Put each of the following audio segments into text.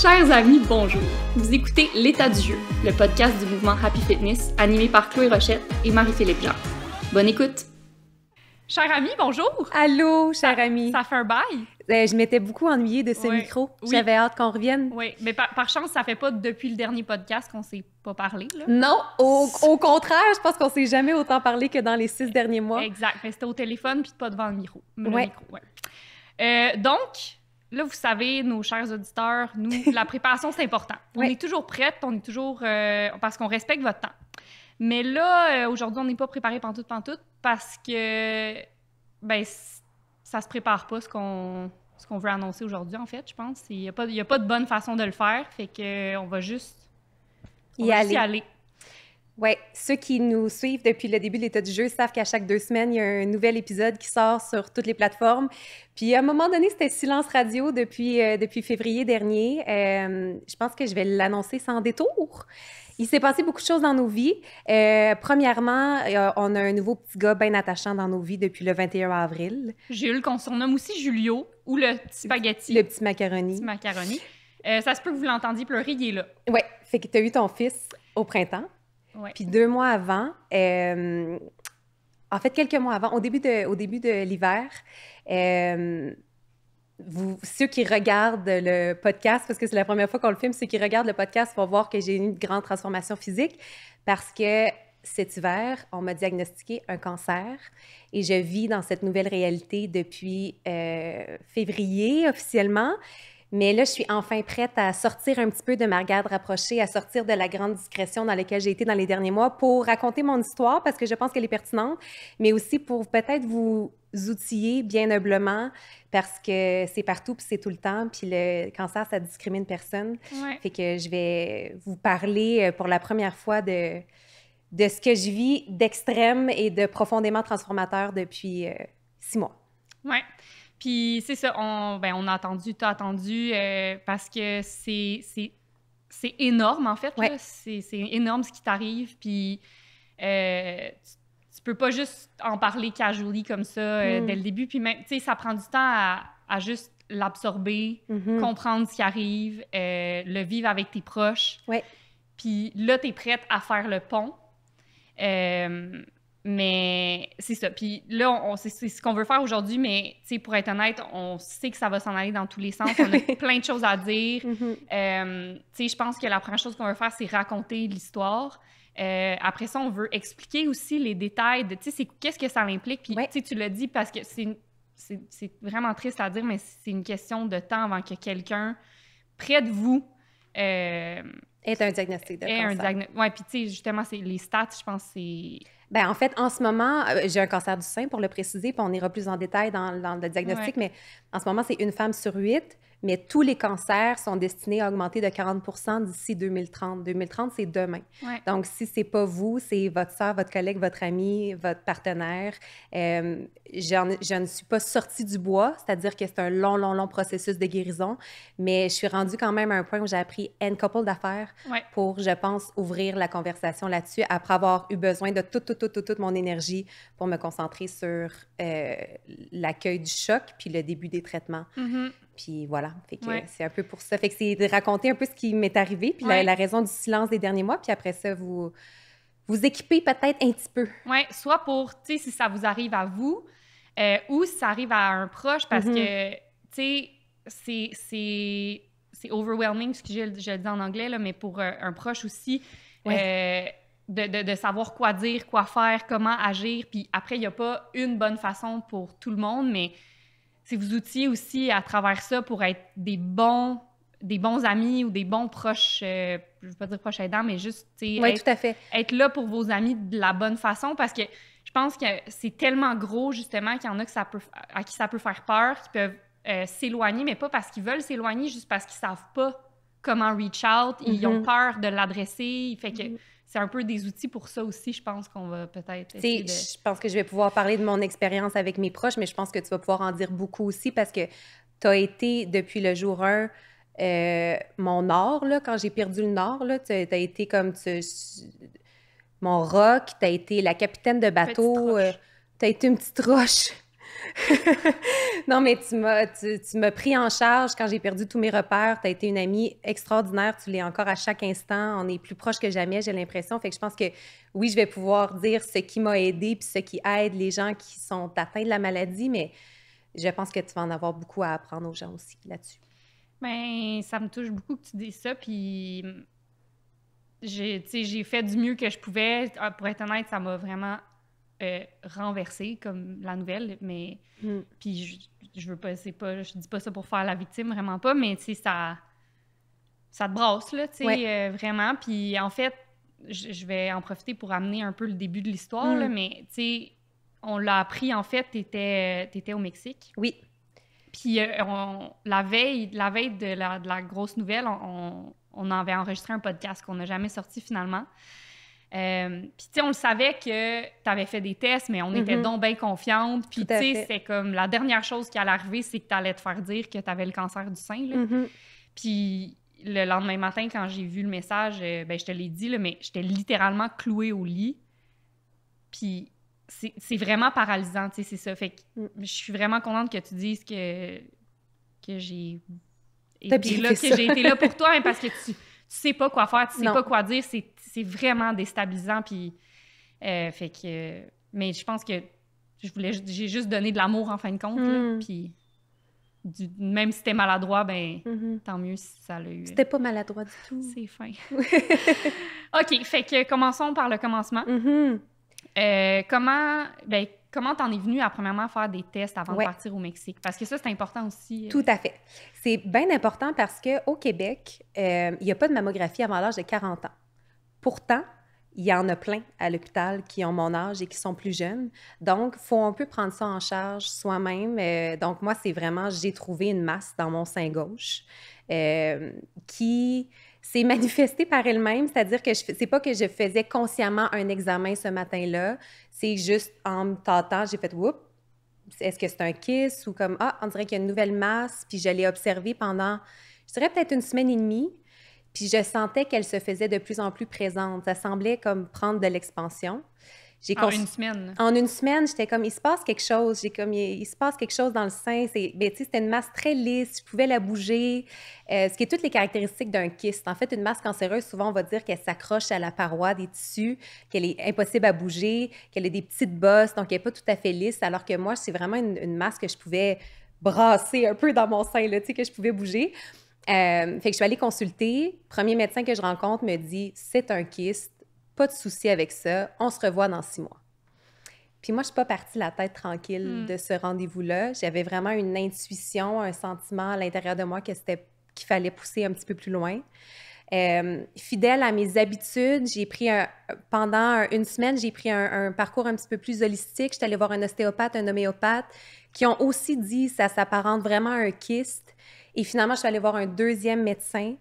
Chers amis, bonjour. Vous écoutez L'état du jeu, le podcast du mouvement Happy Fitness animé par Chloé Rochette et Marie-Philippe Jean. Bonne écoute. Chers amis, bonjour. Allô, chers amis! Ça fait un bail. Euh, je m'étais beaucoup ennuyée de ce micro. J'avais hâte qu'on revienne. Oui, mais par, chance, ça fait pas depuis le dernier podcast qu'on s'est pas parlé. Non, au, contraire, je pense qu'on s'est jamais autant parlé que dans les six derniers mois. Exact, mais c'était au téléphone puis pas devant le micro. Le euh, donc, Là, vous savez, nos chers auditeurs, nous, la préparation, c'est important. On est toujours prête, on est toujours. Euh, parce qu'on respecte votre temps. Mais là, euh, aujourd'hui, on n'est pas préparé pantoute, pantoute, parce que. Ben, ça se prépare pas ce qu'on ce qu'on veut annoncer aujourd'hui, en fait, je pense. Il n'y a, pas de bonne façon de le faire. Fait qu'on va On va Juste y aller. Oui, ceux qui nous suivent depuis le début de l'état du jeu savent qu'à chaque deux semaines, il y a un nouvel épisode qui sort sur toutes les plateformes. Puis à un moment donné, c'était silence radio depuis, euh, depuis février dernier. Euh, je pense que je vais l'annoncer sans détour. Il s'est passé beaucoup de choses dans nos vies. Euh, premièrement, on a un nouveau petit gars bien attachant dans nos vies depuis le 21 avril. Jules, qu'on surnomme aussi Julio ou le petit spaghetti. Le petit macaroni. Le petit macaroni. ça se peut que vous l'entendiez pleurer, il est là. Oui, fait que tu as eu ton fils au printemps. Puis deux mois avant, euh, en fait, quelques mois avant, au début de, au début de l'hiver, euh, vous, ceux qui regardent le podcast, parce que c'est la première fois qu'on le filme, ceux qui regardent le podcast vont voir que j'ai eu une grande transformation physique parce que cet hiver, on m'a diagnostiqué un cancer et je vis dans cette nouvelle réalité depuis euh, février officiellement. Mais là, je suis enfin prête à sortir un petit peu de ma garde rapprochée, à sortir de la grande discrétion dans laquelle j'ai été dans les derniers mois pour raconter mon histoire parce que je pense qu'elle est pertinente, mais aussi pour peut-être vous outiller bien humblement parce que c'est partout puis c'est tout le temps puis le cancer ça discrimine personne. Fait que je vais vous parler euh, pour la première fois de de ce que je vis d'extrême et de profondément transformateur depuis euh, six mois. Ouais. Puis c'est ça, on, ben, on a attendu, t'as attendu, euh, parce que c'est, énorme, en fait. C'est, énorme ce qui t'arrive, puis euh, tu, peux pas juste en parler casually comme ça euh, mm. dès le début. Puis même, tu sais, ça prend du temps à, juste l'absorber, mm-hmm. comprendre ce qui arrive, le vivre avec tes proches. Ouais. Puis là, tu es prête à faire le pont. Mais c'est ça. Puis là, on, c'est ce qu'on veut faire aujourd'hui, mais pour être honnête, on sait que ça va s'en aller dans tous les sens. On a plein de choses à dire. Mm-hmm. Euh, je pense que la première chose qu'on veut faire, c'est raconter l'histoire. Euh, après ça, on veut expliquer aussi les détails de qu'est-ce que ça implique. Puis ouais. tu le dis parce que c'est vraiment triste à dire, mais c'est une question de temps avant que quelqu'un près de vous. Euh, est un diagnostic de cancer. Un puis tu sais, justement, les stats, je pense, c'est ben, en fait, en ce moment, euh, j'ai un cancer du sein pour le préciser, puis on ira plus en détail dans, le diagnostic, mais en ce moment, c'est une femme sur huit mais tous les cancers sont destinés à augmenter de 40 d'ici 2030. 2030, c'est demain. Donc, si c'est pas vous, c'est votre soeur, votre collègue, votre ami, votre partenaire. Euh, je ne suis pas sortie du bois, c'est-à-dire que c'est un long, long, long processus de guérison, mais je suis rendue quand même à un point où j'ai appris un couple d'affaires pour, je pense, ouvrir la conversation là-dessus après avoir eu besoin de toute, toute, toute, toute, toute mon énergie pour me concentrer sur euh, l'accueil du choc puis le début des traitements. Mm-hmm. Puis voilà, c'est un peu pour ça. Fait que c'est de raconter un peu ce qui m'est arrivé, puis la, raison du silence des derniers mois, puis après ça, vous vous équipez peut-être un petit peu. Oui, soit pour, tu sais, si ça vous arrive à vous, euh, ou si ça arrive à un proche, parce mm-hmm. que, tu sais, c'est c'est overwhelming, ce que je, dis en anglais, là, mais pour euh, un, proche aussi, euh, de, de, savoir quoi dire, quoi faire, comment agir. Puis après, il n'y a pas une bonne façon pour tout le monde, mais c'est vous outiller aussi à travers ça pour être des bons des bons amis ou des bons proches, euh, je ne veux pas dire proches aidants, mais juste être, là pour vos amis de la bonne façon parce que je pense que c'est tellement gros justement qu'il y en a à qui ça peut faire peur, qui peuvent euh, s'éloigner, mais pas parce qu'ils veulent s'éloigner, juste parce qu'ils savent pas comment reach out, ils ont mm-hmm. peur de l'adresser. Fait que mm-hmm c'est un peu des outils pour ça aussi, je pense qu'on va peut-être. De... Je pense que je vais pouvoir parler de mon expérience avec mes proches, mais je pense que tu vas pouvoir en dire beaucoup aussi parce que tu as été depuis le jour 1. Euh, mon nord, là, quand j'ai perdu le nord, tu as été comme mon rock, tu as été la capitaine de bateau, euh, tu as été une petite roche non, mais tu m'as, tu, pris en charge quand j'ai perdu tous mes repères. Tu as été une amie extraordinaire. Tu l'es encore à chaque instant. On est plus proche que jamais, j'ai l'impression. Fait que je pense que oui, je vais pouvoir dire ce qui m'a aidé puis ce qui aide les gens qui sont atteints de la maladie, mais je pense que tu vas en avoir beaucoup à apprendre aux gens aussi là-dessus. Bien, ça me touche beaucoup que tu dis ça. Puis mm, j'ai, j'ai fait du mieux que je pouvais. Ah, pour être honnête, ça m'a vraiment euh, renversé comme la nouvelle, mais hmm. puis je, je, veux pas, c'est pas, je dis pas ça pour faire la victime, vraiment pas, mais tu sais, ça, ça te brosse. là, tu sais, euh, vraiment. Puis en fait, je, vais en profiter pour amener un peu le début de l'histoire, hmm. mais tu sais, on l'a appris, en fait, tu étais au Mexique. Oui. Puis euh, on, la veille, la veille de la, grosse nouvelle, on avait enregistré un podcast qu'on n'a jamais sorti finalement. Euh, puis, tu sais, on le savait que tu avais fait des tests, mais on était mhm. donc bien confiante. Puis, tu sais, c'est comme la dernière chose qui allait arriver, c'est que tu allais te faire dire que tu avais le cancer du sein. Mhm. Puis, le lendemain matin, quand j'ai vu le message, euh, ben, je te l'ai dit, mais j'étais littéralement clouée au lit. Puis, c'est vraiment paralysant, tu sais, c'est ça. Fait que mm. je suis vraiment contente que tu dises que, que j'ai été, là, été là pour toi, hein, parce que tu tu sais pas quoi faire, tu sais pas quoi dire, c'est vraiment déstabilisant. Puis, euh, fait que, mais je pense que je voulais, j'ai juste donné de l'amour en fin de compte. Mm. puis, du, même si c'était maladroit, ben mm-hmm. tant mieux si ça l'a eu. C'était pas maladroit du tout. C'est fin. ok, fait que commençons par le commencement. Mm-hmm. Euh, comment, ben, comment t'en es venue à premièrement faire des tests avant de partir au Mexique? Parce que ça, c'est important aussi. Euh. Tout à fait. C'est bien important parce qu'au Québec, euh, il y n'y a pas de mammographie avant l'âge de 40 ans. Pourtant, il y en a plein à l'hôpital qui ont mon âge et qui sont plus jeunes. Donc, faut un peu prendre ça en charge soi-même. Euh, donc, moi, c'est vraiment, j'ai trouvé une masse dans mon sein gauche qui c'est manifesté par elle-même, c'est-à-dire que c'est pas que je faisais consciemment un examen ce matin-là, c'est juste en me tâtant, j'ai fait oups, est-ce que c'est un kiss ou comme ah, on dirait qu'il y a une nouvelle masse, puis je l'ai observée pendant, je dirais peut-être une semaine et demie, puis je sentais qu'elle se faisait de plus en plus présente. Ça semblait comme prendre de l'expansion en une semaine. En une semaine, j'étais comme, il se passe quelque chose. J'ai comme, il, se passe quelque chose dans le sein. C'est, ben, c'était une masse très lisse. Je pouvais la bouger. Euh, ce qui est toutes les caractéristiques d'un kyste. En fait, une masse cancéreuse, souvent, on va dire qu'elle s'accroche à la paroi des tissus, qu'elle est impossible à bouger, qu'elle a des petites bosses, donc elle n'est pas tout à fait lisse. Alors que moi, c'est vraiment une, masse que je pouvais brasser un peu dans mon sein, là, que je pouvais bouger. Euh, fait que je suis allée consulter. Premier médecin que je rencontre me dit c'est un kyste. Pas de souci avec ça. On se revoit dans six mois. Puis moi, je suis pas partie la tête tranquille hmm. de ce rendez-vous-là. J'avais vraiment une intuition, un sentiment à l'intérieur de moi que c'était qu'il fallait pousser un petit peu plus loin. Euh, fidèle à mes habitudes, j'ai pris pendant une semaine, j'ai pris un, parcours un petit peu plus holistique. J'étais allée voir un ostéopathe, un homéopathe, qui ont aussi dit ça s'apparente vraiment à un kyste. Et finalement, je suis allée voir un deuxième médecin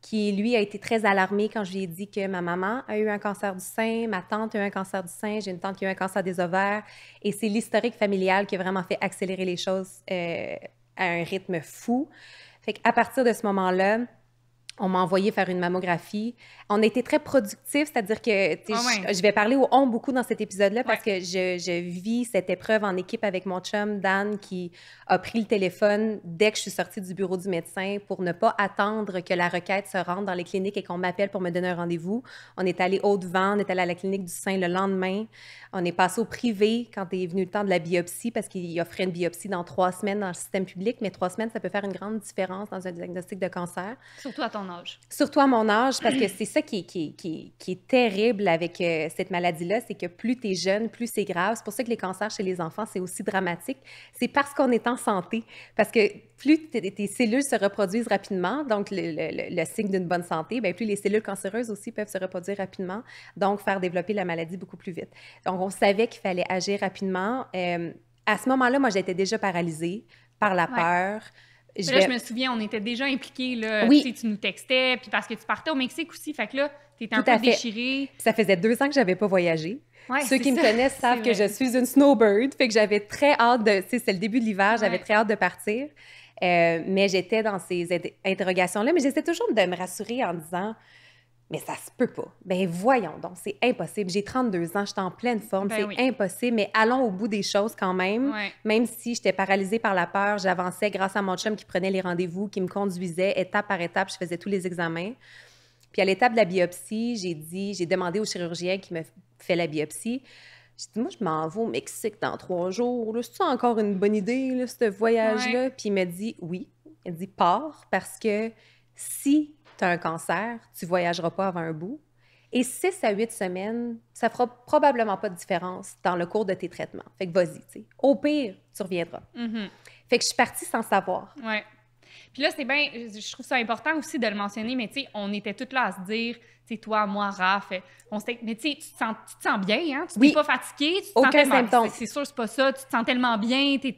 qui, lui, a été très alarmé quand je lui ai dit que ma maman a eu un cancer du sein, ma tante a eu un cancer du sein, j'ai une tante qui a eu un cancer des ovaires. Et c'est l'historique familial qui a vraiment fait accélérer les choses euh, à un rythme fou. Fait qu'à partir de ce moment-là, on m'a envoyé faire une mammographie. On a été très productifs, c'est-à-dire que ah je, vais parler au on beaucoup dans cet épisode-là parce que je, vis cette épreuve en équipe avec mon chum Dan qui a pris le téléphone dès que je suis sortie du bureau du médecin pour ne pas attendre que la requête se rende dans les cliniques et qu'on m'appelle pour me donner un rendez-vous. On est allé au devant, on est allé à la clinique du sein le lendemain. On est passé au privé quand est venu le temps de la biopsie parce qu'il offrait une biopsie dans trois semaines dans le système public, mais trois semaines, ça peut faire une grande différence dans un diagnostic de cancer. Surtout à âge. Surtout à mon âge, parce que c'est ça qui est, terrible avec euh, cette maladie-là, c'est que plus tu es jeune, plus c'est grave. C'est pour ça que les cancers chez les enfants, c'est aussi dramatique. C'est parce qu'on est en santé, parce que plus tes cellules se reproduisent rapidement, donc le, signe d'une bonne santé, bien plus les cellules cancéreuses aussi peuvent se reproduire rapidement, donc faire développer la maladie beaucoup plus vite. Donc on savait qu'il fallait agir rapidement. Euh, à ce moment-là, moi, j'étais déjà paralysée par la peur. Je là, je me souviens, on était déjà impliqués. Là, tu, tu nous textais, puis parce que tu partais au Mexique aussi. Fait que là, tu étais un peu déchirée. déchirer. ça faisait deux ans que j'avais pas voyagé. Ceux qui me connaissent savent que je suis une snowbird. Fait que j'avais très hâte de. Tu c'est le début de l'hiver, j'avais très hâte de partir. Euh, mais j'étais dans ces interrogations-là. Mais j'essayais toujours de me rassurer en disant mais ça se peut pas. Ben voyons donc, c'est impossible. J'ai 32 ans, je suis en pleine forme, ben c'est impossible, mais allons au bout des choses quand même. Même si j'étais paralysée par la peur, j'avançais grâce à mon chum qui prenait les rendez-vous, qui me conduisait étape par étape, je faisais tous les examens. Puis à l'étape de la biopsie, j'ai dit, j'ai demandé au chirurgien qui me fait la biopsie, j'ai dit, moi, je m'en vais au Mexique dans trois jours. C'est encore une bonne idée, là, ce voyage-là? Puis il m'a dit, oui. Il m'a dit, pars parce que si tu as un cancer, tu voyageras pas avant un bout. Et six à huit semaines, ça fera probablement pas de différence dans le cours de tes traitements. Fait que vas-y, tu sais. Au pire, tu reviendras. Mm-hmm. Fait que je suis partie sans savoir. Ouais. Puis là, c'est bien, je trouve ça important aussi de le mentionner, mais tu sais, on était toutes là à se dire, tu sais, toi, moi, Raph, on mais tu sais, tu, te sens bien, hein? Tu n'es oui. pas fatiguée, tu te Aucun sens tellement... C'est sûr, c'est pas ça, tu te sens tellement bien. Tout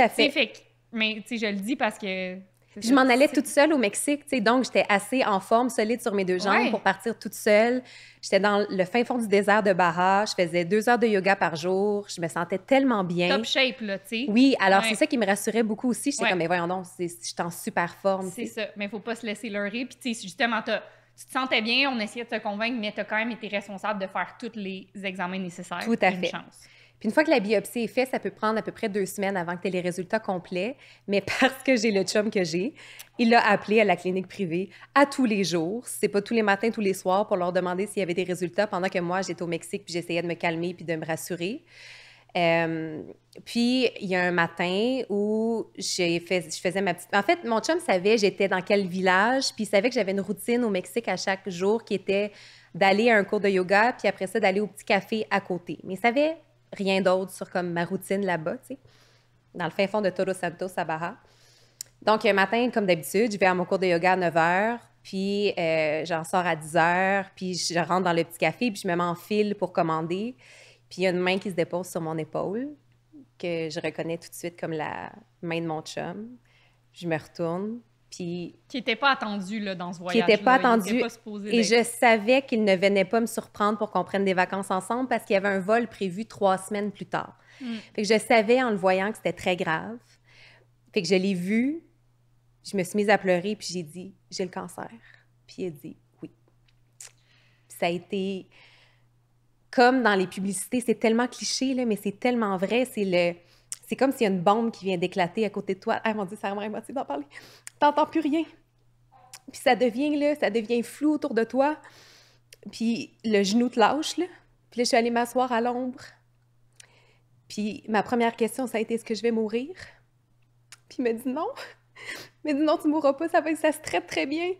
à fait. fait mais tu sais, je le dis parce que je m'en allais toute seule au Mexique, donc j'étais assez en forme, solide sur mes deux jambes pour partir toute seule. J'étais dans le fin fond du désert de Baja, je faisais deux heures de yoga par jour, je me sentais tellement bien. Top shape, là, tu sais. Oui, alors c'est ça qui me rassurait beaucoup aussi. J'étais ouais. comme, mais voyons donc, je suis en super forme. C'est ça, mais il faut pas se laisser leurrer. Puis, tu justement, tu te sentais bien, on essayait de te convaincre, mais tu as quand même été responsable de faire tous les examens nécessaires. Tout à fait. Puis une fois que la biopsie est faite, ça peut prendre à peu près deux semaines avant que tu aies les résultats complets. Mais parce que j'ai le chum que j'ai, il l'a appelé à la clinique privée à tous les jours. C'est pas tous les matins, tous les soirs pour leur demander s'il y avait des résultats pendant que moi, j'étais au Mexique puis j'essayais de me calmer puis de me rassurer. Euh, puis, il y a un matin où fait, je faisais ma petite. En fait, mon chum savait j'étais dans quel village, puis il savait que j'avais une routine au Mexique à chaque jour qui était d'aller à un cours de yoga, puis après ça, d'aller au petit café à côté. Mais il savait rien d'autre sur comme ma routine là-bas, tu sais, dans le fin fond de Toro Santo, Sabaha. Donc, un matin, comme d'habitude, je vais à mon cours de yoga à 9 h, puis euh, j'en sors à 10 h, puis je rentre dans le petit café, puis je me mets en file pour commander. Puis il y a une main qui se dépose sur mon épaule, que je reconnais tout de suite comme la main de mon chum. Je me retourne, qui n'était pas attendu là, dans ce voyage. Qui n'était pas attendu. et je savais qu'il ne venait pas me surprendre pour qu'on prenne des vacances ensemble parce qu'il y avait un vol prévu trois semaines plus tard. Hmm. Fait que je savais en le voyant que c'était très grave. Fait que je l'ai vu, je me suis mise à pleurer, puis j'ai dit J'ai le cancer. Puis il a dit Oui. Ça a été comme dans les publicités, c'est tellement cliché, là, mais c'est tellement vrai. C'est le c'est comme s'il y a une bombe qui vient d'éclater à côté de toi. Ah mon Dieu, ça vraiment émotif d'en parler. T'entends plus rien. Puis ça devient, là, ça devient flou autour de toi. Puis le genou te lâche, là. Puis là, je suis allée m'asseoir à l'ombre. Puis ma première question, ça a été est-ce que je vais mourir? Puis il m'a dit non. Il dit non, tu mourras pas, ça, va, ça se traite très bien.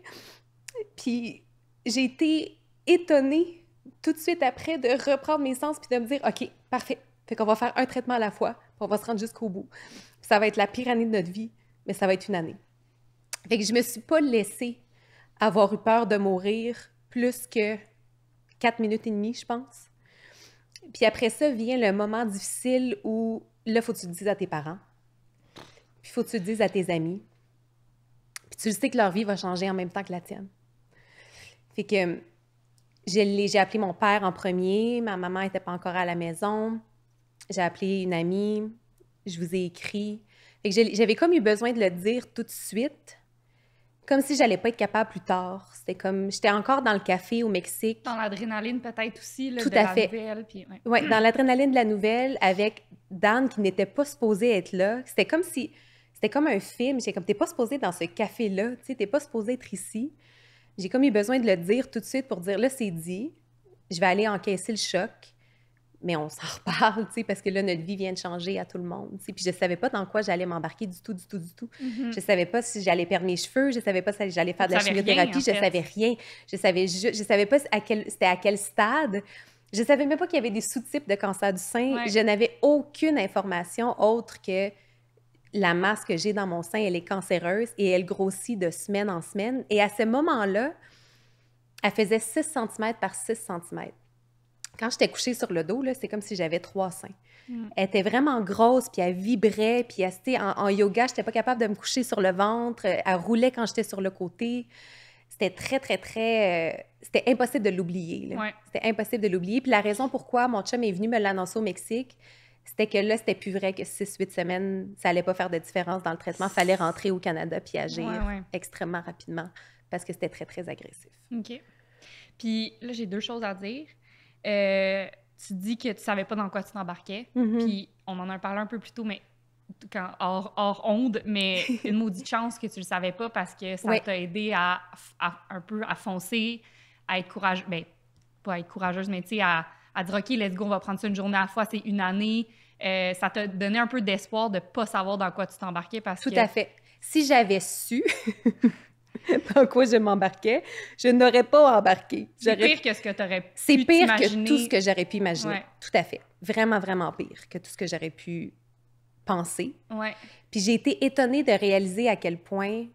Puis j'ai été étonnée tout de suite après de reprendre mes sens puis de me dire OK, parfait. Fait qu'on va faire un traitement à la fois on va se rendre jusqu'au bout. ça va être la pire année de notre vie, mais ça va être une année. Fait que je me suis pas laissée avoir eu peur de mourir plus que quatre minutes et demie, je pense. Puis après ça vient le moment difficile où là, faut que tu le dises à tes parents. Puis faut que tu le dises à tes amis. Puis tu le sais que leur vie va changer en même temps que la tienne. Fait que j'ai appelé mon père en premier, ma maman n'était pas encore à la maison j'ai appelé une amie, je vous ai écrit. j'avais comme eu besoin de le dire tout de suite, comme si j'allais pas être capable plus tard. C'était comme, j'étais encore dans le café au Mexique. Dans l'adrénaline peut-être aussi, là, tout de à la fait. nouvelle. Puis, ouais. dans l'adrénaline de la nouvelle, avec Dan qui n'était pas supposé être là. C'était comme si, c'était comme un film. J'étais comme, t'es pas supposé dans ce café-là, tu sais, t'es pas supposé être ici. J'ai comme eu besoin de le dire tout de suite pour dire, là, c'est dit, je vais aller encaisser le choc mais on s'en reparle, tu sais, parce que là, notre vie vient de changer à tout le monde, tu sais. Puis je savais pas dans quoi j'allais m'embarquer du tout, du tout, du tout. Je mm-hmm. ne Je savais pas si j'allais perdre mes cheveux, je savais pas si j'allais faire de la chimiothérapie, je ne savais rien. Je savais je, savais pas à quel, c'était à quel stade. Je savais même pas qu'il y avait des sous-types de cancer du sein. Je n'avais aucune information autre que la masse que j'ai dans mon sein, elle est cancéreuse et elle grossit de semaine en semaine. Et à ce moment-là, elle faisait 6 cm par 6 cm quand j'étais couchée sur le dos, c'est comme si j'avais trois seins. Mm. Elle était vraiment grosse, puis elle vibrait, puis elle, en, en yoga, je n'étais pas capable de me coucher sur le ventre. Elle roulait quand j'étais sur le côté. C'était très, très, très... Euh, c'était impossible de l'oublier. C'était impossible de l'oublier. Puis la raison pourquoi mon chum est venu me l'annoncer au Mexique, c'était que là, c'était plus vrai que six, 8 semaines, ça allait pas faire de différence dans le traitement. Il fallait rentrer au Canada puis agir extrêmement rapidement parce que c'était très, très agressif. OK. Puis là, j'ai deux choses à dire. Euh, tu dis que tu savais pas dans quoi tu t'embarquais. Mm-hmm. Puis on en a parlé un peu plus tôt, mais hors, onde, mais une maudite chance que tu le savais pas parce que ça t'a aidé à, un peu à foncer, à être courageuse. Ben, pas être courageuse, mais tu sais, à, à, dire OK, let's go, on va prendre ça une journée à la fois, c'est une année. Euh, ça t'a donné un peu d'espoir de pas savoir dans quoi tu t'embarquais parce que. Tout à fait. Si j'avais su. dans quoi je m'embarquais, je n'aurais pas embarqué. C'est pire que ce que tu aurais pu C'est pire que tout ce que j'aurais pu imaginer. Tout à fait. Vraiment, vraiment pire que tout ce que j'aurais pu penser. Puis j'ai été étonnée de réaliser à quel point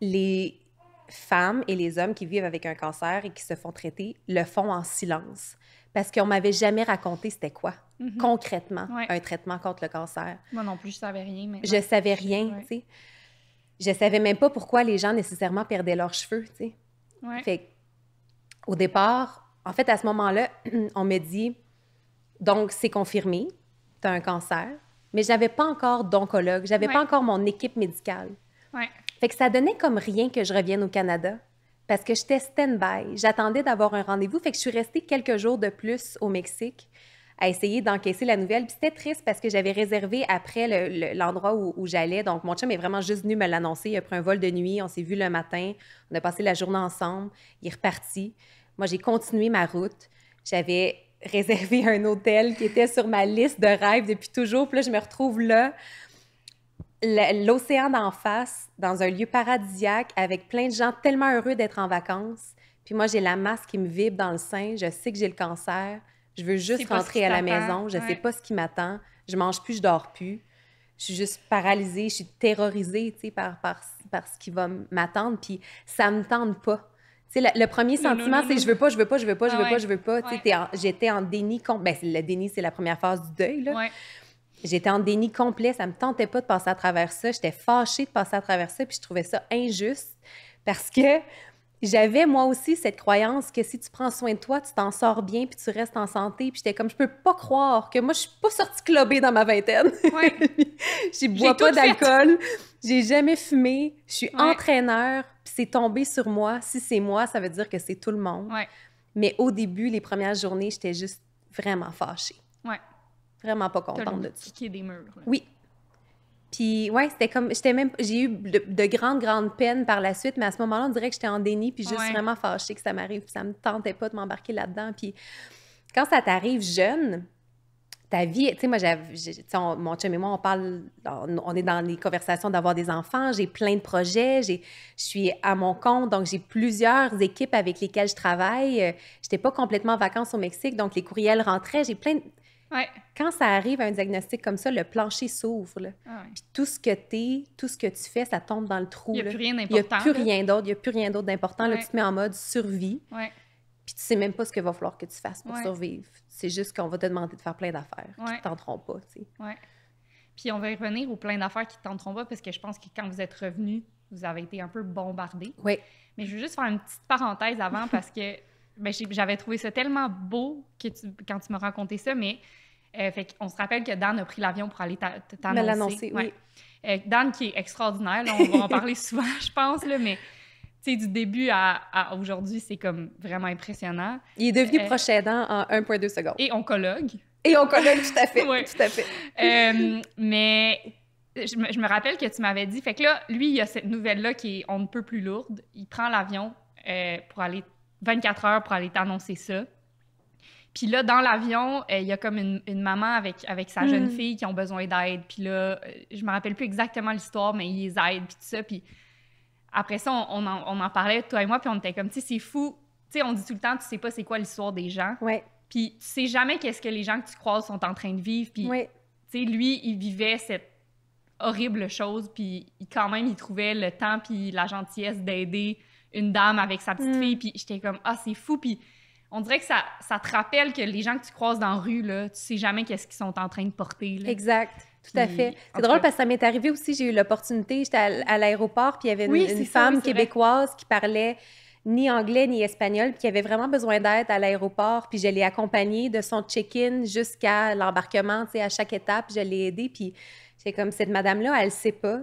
les femmes et les hommes qui vivent avec un cancer et qui se font traiter le font en silence parce qu'on m'avait jamais raconté c'était quoi mhm. concrètement un traitement contre le cancer. Moi non plus, je savais rien. Je Je savais rien, tu sais je savais même pas pourquoi les gens nécessairement perdaient leurs cheveux, tu sais. Fait au départ, en fait, à ce moment-là, on me dit donc c'est confirmé, tu as un cancer, mais j'avais pas encore d'oncologue, j'avais pas encore mon équipe médicale. Fait que ça donnait comme rien que je revienne au Canada parce que j'étais stand-by, j'attendais d'avoir un rendez-vous, fait que je suis restée quelques jours de plus au Mexique à essayer d'encaisser la nouvelle. Puis c'était triste parce que j'avais réservé après l'endroit où, j'allais. Donc, mon chum est vraiment juste venu me l'annoncer. Il a pris un vol de nuit. On s'est vu le matin. On a passé la journée ensemble. Il est reparti. Moi, j'ai continué ma route. J'avais réservé un hôtel qui était sur ma liste de rêves depuis toujours. Puis là, je me retrouve là l'océan d'en face, dans un lieu paradisiaque, avec plein de gens tellement heureux d'être en vacances. Puis moi, j'ai la masse qui me vibre dans le sein. Je sais que j'ai le cancer. Je veux juste rentrer à la maison. Je ne sais pas ce qui m'attend. Je mange plus, je dors plus. Je suis juste paralysée, je suis terrorisée par, par, par ce qui va m'attendre. Puis ça ne me tente pas. Le, le, premier sentiment, c'est je veux pas, je veux pas, je veux pas, je ah veux pas, je veux pas. J'étais en déni. Ben, le déni, c'est la première phase du deuil. J'étais en déni complet. Ça me tentait pas de passer à travers ça. J'étais fâchée de passer à travers ça. Puis je trouvais ça injuste parce que j'avais moi aussi cette croyance que si tu prends soin de toi, tu t'en sors bien puis tu restes en santé. Puis j'étais comme, je peux pas croire que moi, je suis pas sortie clobée dans ma vingtaine. J'ai j'ai bois pas d'alcool, j'ai jamais fumé, je suis entraîneur, puis c'est tombé sur moi. Si c'est moi, ça veut dire que c'est tout le monde. Mais au début, les premières journées, j'étais juste vraiment fâchée. Ouais. Vraiment pas contente de ça. des murs. Oui. Puis ouais, c'était comme j'étais même j'ai eu de, grandes grandes peines par la suite, mais à ce moment-là, on dirait que j'étais en déni puis juste vraiment fâchée que ça m'arrive, ça me tentait pas de m'embarquer là-dedans. Puis quand ça t'arrive jeune, ta vie, tu sais, moi, mon chum et moi, on parle, on, est dans les conversations d'avoir des enfants, j'ai plein de projets, je suis à mon compte, donc j'ai plusieurs équipes avec lesquelles je travaille. Euh, j'étais pas complètement en vacances au Mexique, donc les courriels rentraient, j'ai plein de, quand ça arrive à un diagnostic comme ça, le plancher s'ouvre. Ah tout ce que tu tout ce que tu fais, ça tombe dans le trou. Il n'y a, plus rien d'important. Il a plus rien d'autre. Il a plus rien d'autre d'important. tu te mets en mode survie. Puis tu sais même pas ce qu'il va falloir que tu fasses pour survivre. C'est juste qu'on va te demander de faire plein d'affaires qui ne tenteront pas. Puis on va y revenir aux plein d'affaires qui ne tenteront pas parce que je pense que quand vous êtes revenu, vous avez été un peu bombardé. Ouais. Mais je veux juste faire une petite parenthèse avant parce que ben, j'avais trouvé ça tellement beau que quand tu m'as raconté ça, mais euh, fait on se rappelle que Dan a pris l'avion pour aller t'annoncer. Ouais. Oui. Euh, Dan qui est extraordinaire, on va en parler souvent, je pense, là, mais du début à, aujourd'hui, c'est comme vraiment impressionnant. Il est devenu euh, proche aidant en 1,2 secondes. Et oncologue. Et oncologue, tout à fait. Tout à fait. Euh, mais je me, rappelle que tu m'avais dit, fait que là, lui, il y a cette nouvelle-là qui est on ne peut plus lourde. Il prend l'avion pour aller 24 heures pour aller t'annoncer ça. Puis là, dans l'avion, euh, il y a comme une, maman avec, avec sa jeune hmm. fille qui ont besoin d'aide. Puis là, euh, je me rappelle plus exactement l'histoire, mais ils les aident, puis tout ça. Puis après ça, on, en, parlait, toi et moi, puis on était comme, tu sais, c'est fou. Tu sais, on dit tout le temps, tu sais pas c'est quoi l'histoire des gens. Ouais. Puis tu sais jamais qu'est-ce que les gens que tu croises sont en train de vivre. Puis, tu sais, lui, il vivait cette horrible chose, puis quand même, il trouvait le temps puis la gentillesse d'aider une dame avec sa petite mm. fille, puis j'étais comme, ah, c'est fou, puis on dirait que ça, ça te rappelle que les gens que tu croises dans la rue, là, tu sais jamais qu'est-ce qu'ils sont en train de porter. Exact. Tout à fait. C'est drôle parce que ça m'est arrivé aussi, j'ai eu l'opportunité, j'étais à, l'aéroport, puis il y avait une, femme québécoise qui parlait ni anglais ni espagnol, puis qui avait vraiment besoin d'aide à l'aéroport, puis je l'ai accompagnée de son check-in jusqu'à l'embarquement, tu sais, à chaque étape, je l'ai aidée, puis j'étais comme cette madame-là, elle sait pas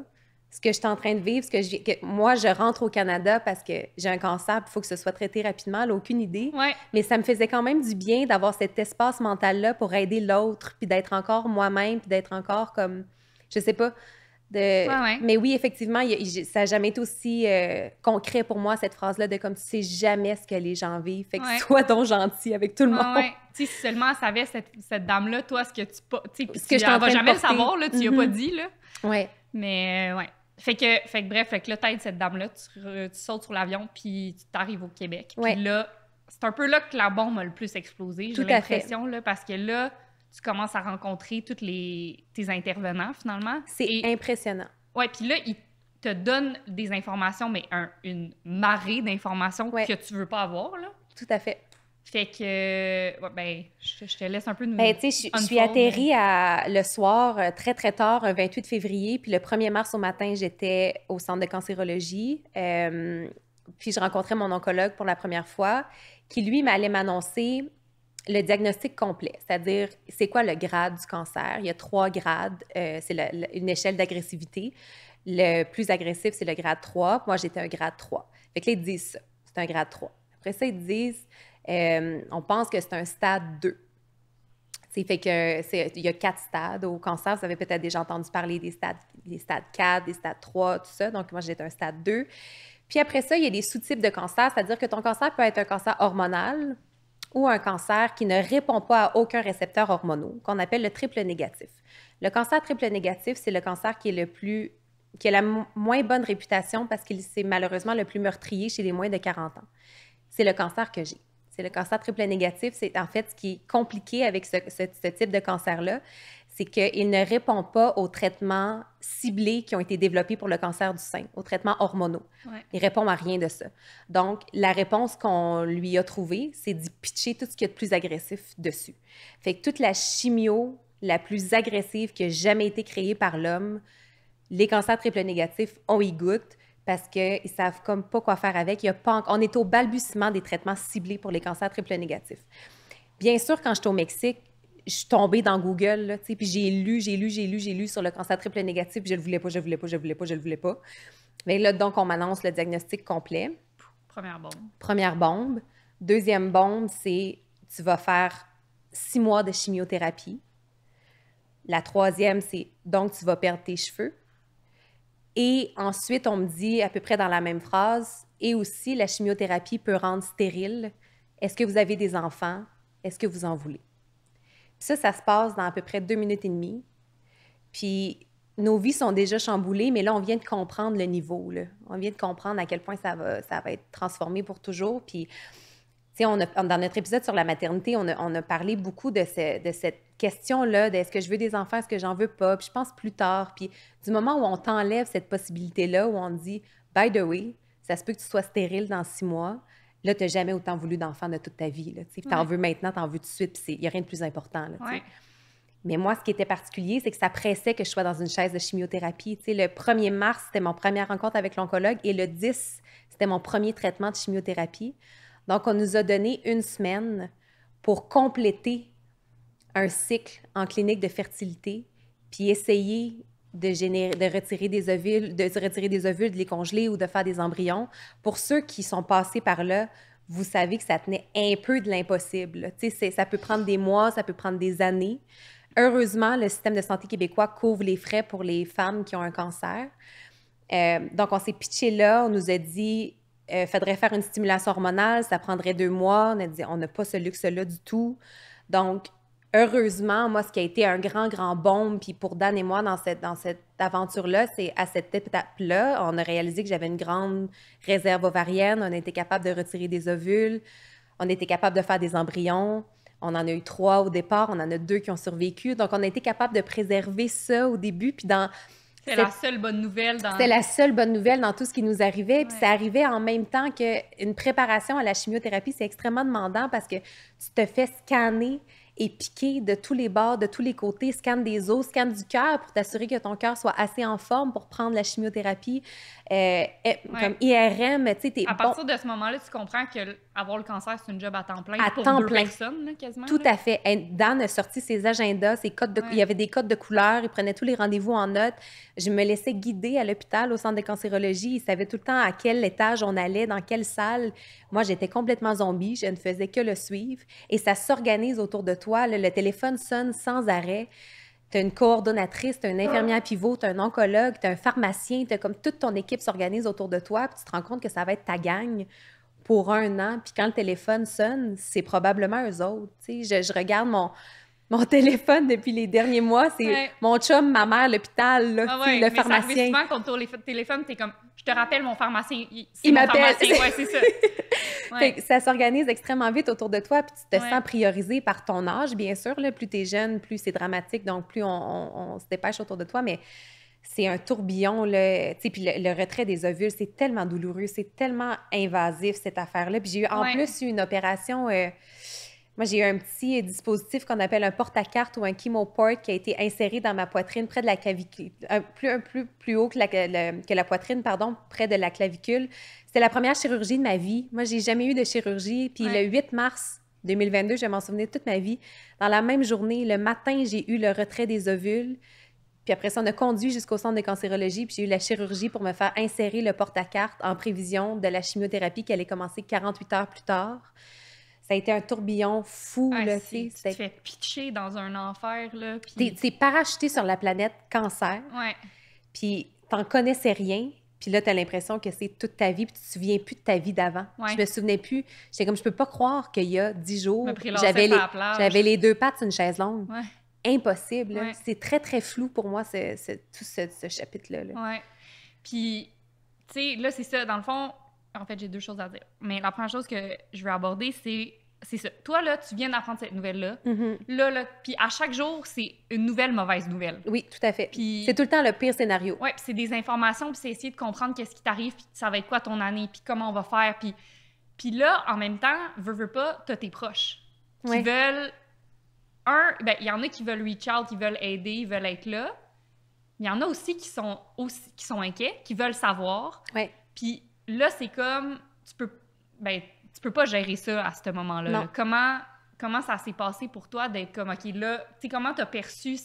ce que je suis en train de vivre, ce que, moi, je rentre au Canada parce que j'ai un cancer, il faut que ce soit traité rapidement, elle aucune idée. Mais ça me faisait quand même du bien d'avoir cet espace mental-là pour aider l'autre, puis d'être encore moi-même, puis d'être encore comme, je sais pas. De... Mais oui, effectivement, ça n'a jamais été aussi euh, concret pour moi, cette phrase-là, de comme tu sais jamais ce que les gens vivent, fait que sois donc gentil avec tout le monde. Si seulement savait cette, cette dame-là, toi, ce que tu... ce que vas jamais le savoir, là, tu mm as pas mm-hmm. dit, là. Ouais. Mais, oui. Euh, ouais. Fait que, fait bref, fait que là, t'aides cette dame-là, tu, sautes sur l'avion, puis tu t'arrives au Québec. Puis là, c'est un peu là que la bombe a le plus explosé, j'ai l'impression, parce que là, tu commences à rencontrer tous les, tes intervenants, finalement. C'est impressionnant. Ouais, puis là, ils te donnent des informations, mais une marée d'informations que tu veux pas avoir, là. Tout à fait. Fait que, euh, ben, je, te laisse un peu de ben, tu sais, je, suis atterrie à, le soir, euh, très, très tard, un 28 février. Puis le 1er mars au matin, j'étais au centre de cancérologie. Euh, puis je rencontrais mon oncologue pour la première fois, qui, lui, m'allait m'annoncer le diagnostic complet, c'est-à-dire c'est quoi le grade du cancer. Il y a trois grades, c'est une échelle d'agressivité. Le plus agressif, c'est le grade 3. Moi, j'étais un grade 3. Fait que là, ils ça, c'est un grade 3. Après ça, ils disent euh, on pense que c'est un stade 2. C'est fait que il y a quatre stades au cancer. Vous avez peut-être déjà entendu parler des stades, des stades 4, des stades 3, tout ça. Donc, moi, j'étais un stade 2. Puis après ça, il y a des sous-types de cancer, c'est-à-dire que ton cancer peut être un cancer hormonal ou un cancer qui ne répond pas à aucun récepteur hormonal, qu'on appelle le triple négatif. Le cancer triple négatif, c'est le cancer qui a la moins bonne réputation parce qu'il c'est malheureusement le plus meurtrier chez les moins de 40 ans. C'est le cancer que j'ai. C'est le cancer triple négatif. C'est en fait ce qui est compliqué avec ce, type de cancer-là, c'est qu'il ne répond pas aux traitements ciblés qui ont été développés pour le cancer du sein, aux traitements hormonaux. Ouais. Il répond à rien de ça. Donc, la réponse qu'on lui a trouvée, c'est d'y pitcher tout ce qui est de plus agressif dessus. Fait que toute la chimio la plus agressive qui a jamais été créée par l'homme, les cancers triple négatifs, on y goûte parce qu'ils ne savent comme pas quoi faire avec. Il y a pas, on est au balbutiement des traitements ciblés pour les cancers triple négatifs. Bien sûr, quand j'étais au Mexique, je suis tombée dans Google, puis j'ai lu, j'ai lu, j'ai lu, j'ai lu sur le cancer triple négatif, puis je le voulais pas, je le voulais pas, je le voulais pas, je le voulais pas. Mais là, donc, on m'annonce le diagnostic complet. Première bombe. Première bombe. Deuxième bombe, c'est tu vas faire six mois de chimiothérapie. La troisième, c'est donc tu vas perdre tes cheveux. Et ensuite, on me dit à peu près dans la même phrase, et aussi la chimiothérapie peut rendre stérile. Est-ce que vous avez des enfants? Est-ce que vous en voulez? ça, ça se passe dans à peu près deux minutes et demie. Puis nos vies sont déjà chamboulées, mais là, on vient de comprendre le niveau. On vient de comprendre à quel point ça va, ça va être transformé pour toujours. Puis dans notre épisode sur la maternité, on a, parlé beaucoup de, cette question-là, est-ce que je veux des enfants, est-ce que j'en veux pas, puis je pense plus tard. Puis du moment où on t'enlève cette possibilité-là, où on dit, by the way, ça se peut que tu sois stérile dans six mois, là, tu n'as jamais autant voulu d'enfants de toute ta vie. Tu en veux maintenant, tu en veux tout de suite, puis il n'y a rien de plus important. Mais moi, ce qui était particulier, c'est que ça pressait que je sois dans une chaise de chimiothérapie. le 1er mars, c'était mon première rencontre avec l'oncologue, et le 10, c'était mon premier traitement de chimiothérapie. Donc, on nous a donné une semaine pour compléter un cycle en clinique de fertilité, puis essayer de, générer, de retirer des ovules, de retirer des ovules, de les congeler ou de faire des embryons. Pour ceux qui sont passés par là, vous savez que ça tenait un peu de l'impossible. Ça peut prendre des mois, ça peut prendre des années. Heureusement, le système de santé québécois couvre les frais pour les femmes qui ont un cancer. Euh, donc, on s'est pitché là, on nous a dit euh, faudrait faire une stimulation hormonale, ça prendrait deux mois. On a dit, on n'a pas ce luxe-là du tout. Donc, heureusement, moi, ce qui a été un grand, grand bombe, puis pour Dan et moi, dans cette, dans cette aventure-là, c'est à cette étape-là, on a réalisé que j'avais une grande réserve ovarienne, on a été capable de retirer des ovules, on était capable de faire des embryons. On en a eu trois au départ, on en a deux qui ont survécu. Donc, on a été capable de préserver ça au début. Puis, dans, c'est la seule bonne nouvelle dans. la seule bonne nouvelle dans tout ce qui nous arrivait. Puis ça arrivait en même temps qu'une préparation à la chimiothérapie, c'est extrêmement demandant parce que tu te fais scanner et piquer de tous les bords, de tous les côtés, scanne des os, scanne du cœur pour t'assurer que ton cœur soit assez en forme pour prendre la chimiothérapie. Euh, eh, comme IRM, tu sais, À partir de ce moment-là, tu comprends que avoir le cancer, c'est une job à temps plein à pour temps plein. quasiment. Tout à fait. Et Dan a sorti ses agendas, ses codes il y avait des codes de couleurs, il prenait tous les rendez-vous en note. Je me laissais guider à l'hôpital, au centre de cancérologie. Il savait tout le temps à quel étage on allait, dans quelle salle. Moi, j'étais complètement zombie, je ne faisais que le suivre. Et ça s'organise autour de toi. le téléphone sonne sans arrêt tu une coordonnatrice, tu as une ah. infirmière pivot, tu un oncologue, tu un pharmacien, tu comme toute ton équipe s'organise autour de toi, puis tu te rends compte que ça va être ta gang pour un an, puis quand le téléphone sonne, c'est probablement eux autres. Je, je regarde mon, mon téléphone depuis les derniers mois, c'est mon chum, ma mère, l'hôpital, pharmacien. ah ouais, le mais pharmacien. souvent quand on les téléphones, t'es comme, je te rappelle mon pharmacien. Il m'appelle. Ouais, c'est ça. ça s'organise extrêmement vite autour de toi, puis tu te sens priorisé par ton âge, bien sûr. le plus t'es jeune, plus c'est dramatique, donc plus on, se dépêche autour de toi, mais c'est un tourbillon, là. Puis le, retrait des ovules, c'est tellement douloureux, c'est tellement invasif, cette affaire-là. Puis j'ai eu en plus une opération. Euh, moi, j'ai eu un petit euh, dispositif qu'on appelle un porte-à-carte ou un chemoport qui a été inséré dans ma poitrine près de la clavicule, un, plus, haut que la, poitrine, pardon, près de la clavicule. C'était la première chirurgie de ma vie. Moi, j'ai jamais eu de chirurgie. Puis le 8 mars 2022, je vais m'en souvenir toute ma vie, dans la même journée, le matin, j'ai eu le retrait des ovules. Puis après ça, on a conduit jusqu'au centre de cancérologie, puis j'ai eu la chirurgie pour me faire insérer le porte-à-carte en prévision de la chimiothérapie qui allait commencer 48 heures plus tard ça a été un tourbillon fou. là, tu te fais pitcher dans un enfer. Là, T'es parachuté sur la planète cancer. Ouais. Puis t'en connaissais rien. Puis là, as l'impression que c'est toute ta vie, puis tu te souviens plus de ta vie d'avant. Je me souvenais plus. J'étais comme, je peux pas croire qu'il y a dix jours, j'avais les, j'avais les deux pattes sur une chaise longue. Impossible. C'est très, très flou pour moi, ce, tout ce, chapitre-là. Puis, tu sais, là, c'est ça. Dans le fond, en fait, j'ai deux choses à dire. Mais la première chose que je veux aborder, c'est c'est ça. Toi, là, tu viens d'apprendre cette nouvelle-là. Mhm. Là, là, puis à chaque jour, c'est une nouvelle mauvaise nouvelle. Oui, tout à fait. Puis c'est tout le temps le pire scénario. Oui, puis c'est des informations, puis c'est essayer de comprendre qu'est-ce qui t'arrive, puis ça va être quoi ton année, puis comment on va faire. Puis, puis là, en même temps, veux, veux pas, t'as tes proches qui veulent. Un, ben, il y en a qui veulent reach out, qui veulent aider, ils veulent être là. il y en a aussi qui sont, aussi, qui sont inquiets, qui veulent savoir. Ouais. Puis là, c'est comme, tu peux. Ben, tu peux pas gérer ça à ce moment-là. Comment, comment ça s'est passé pour toi d'être comme, OK, là, tu sais, comment t'as perçu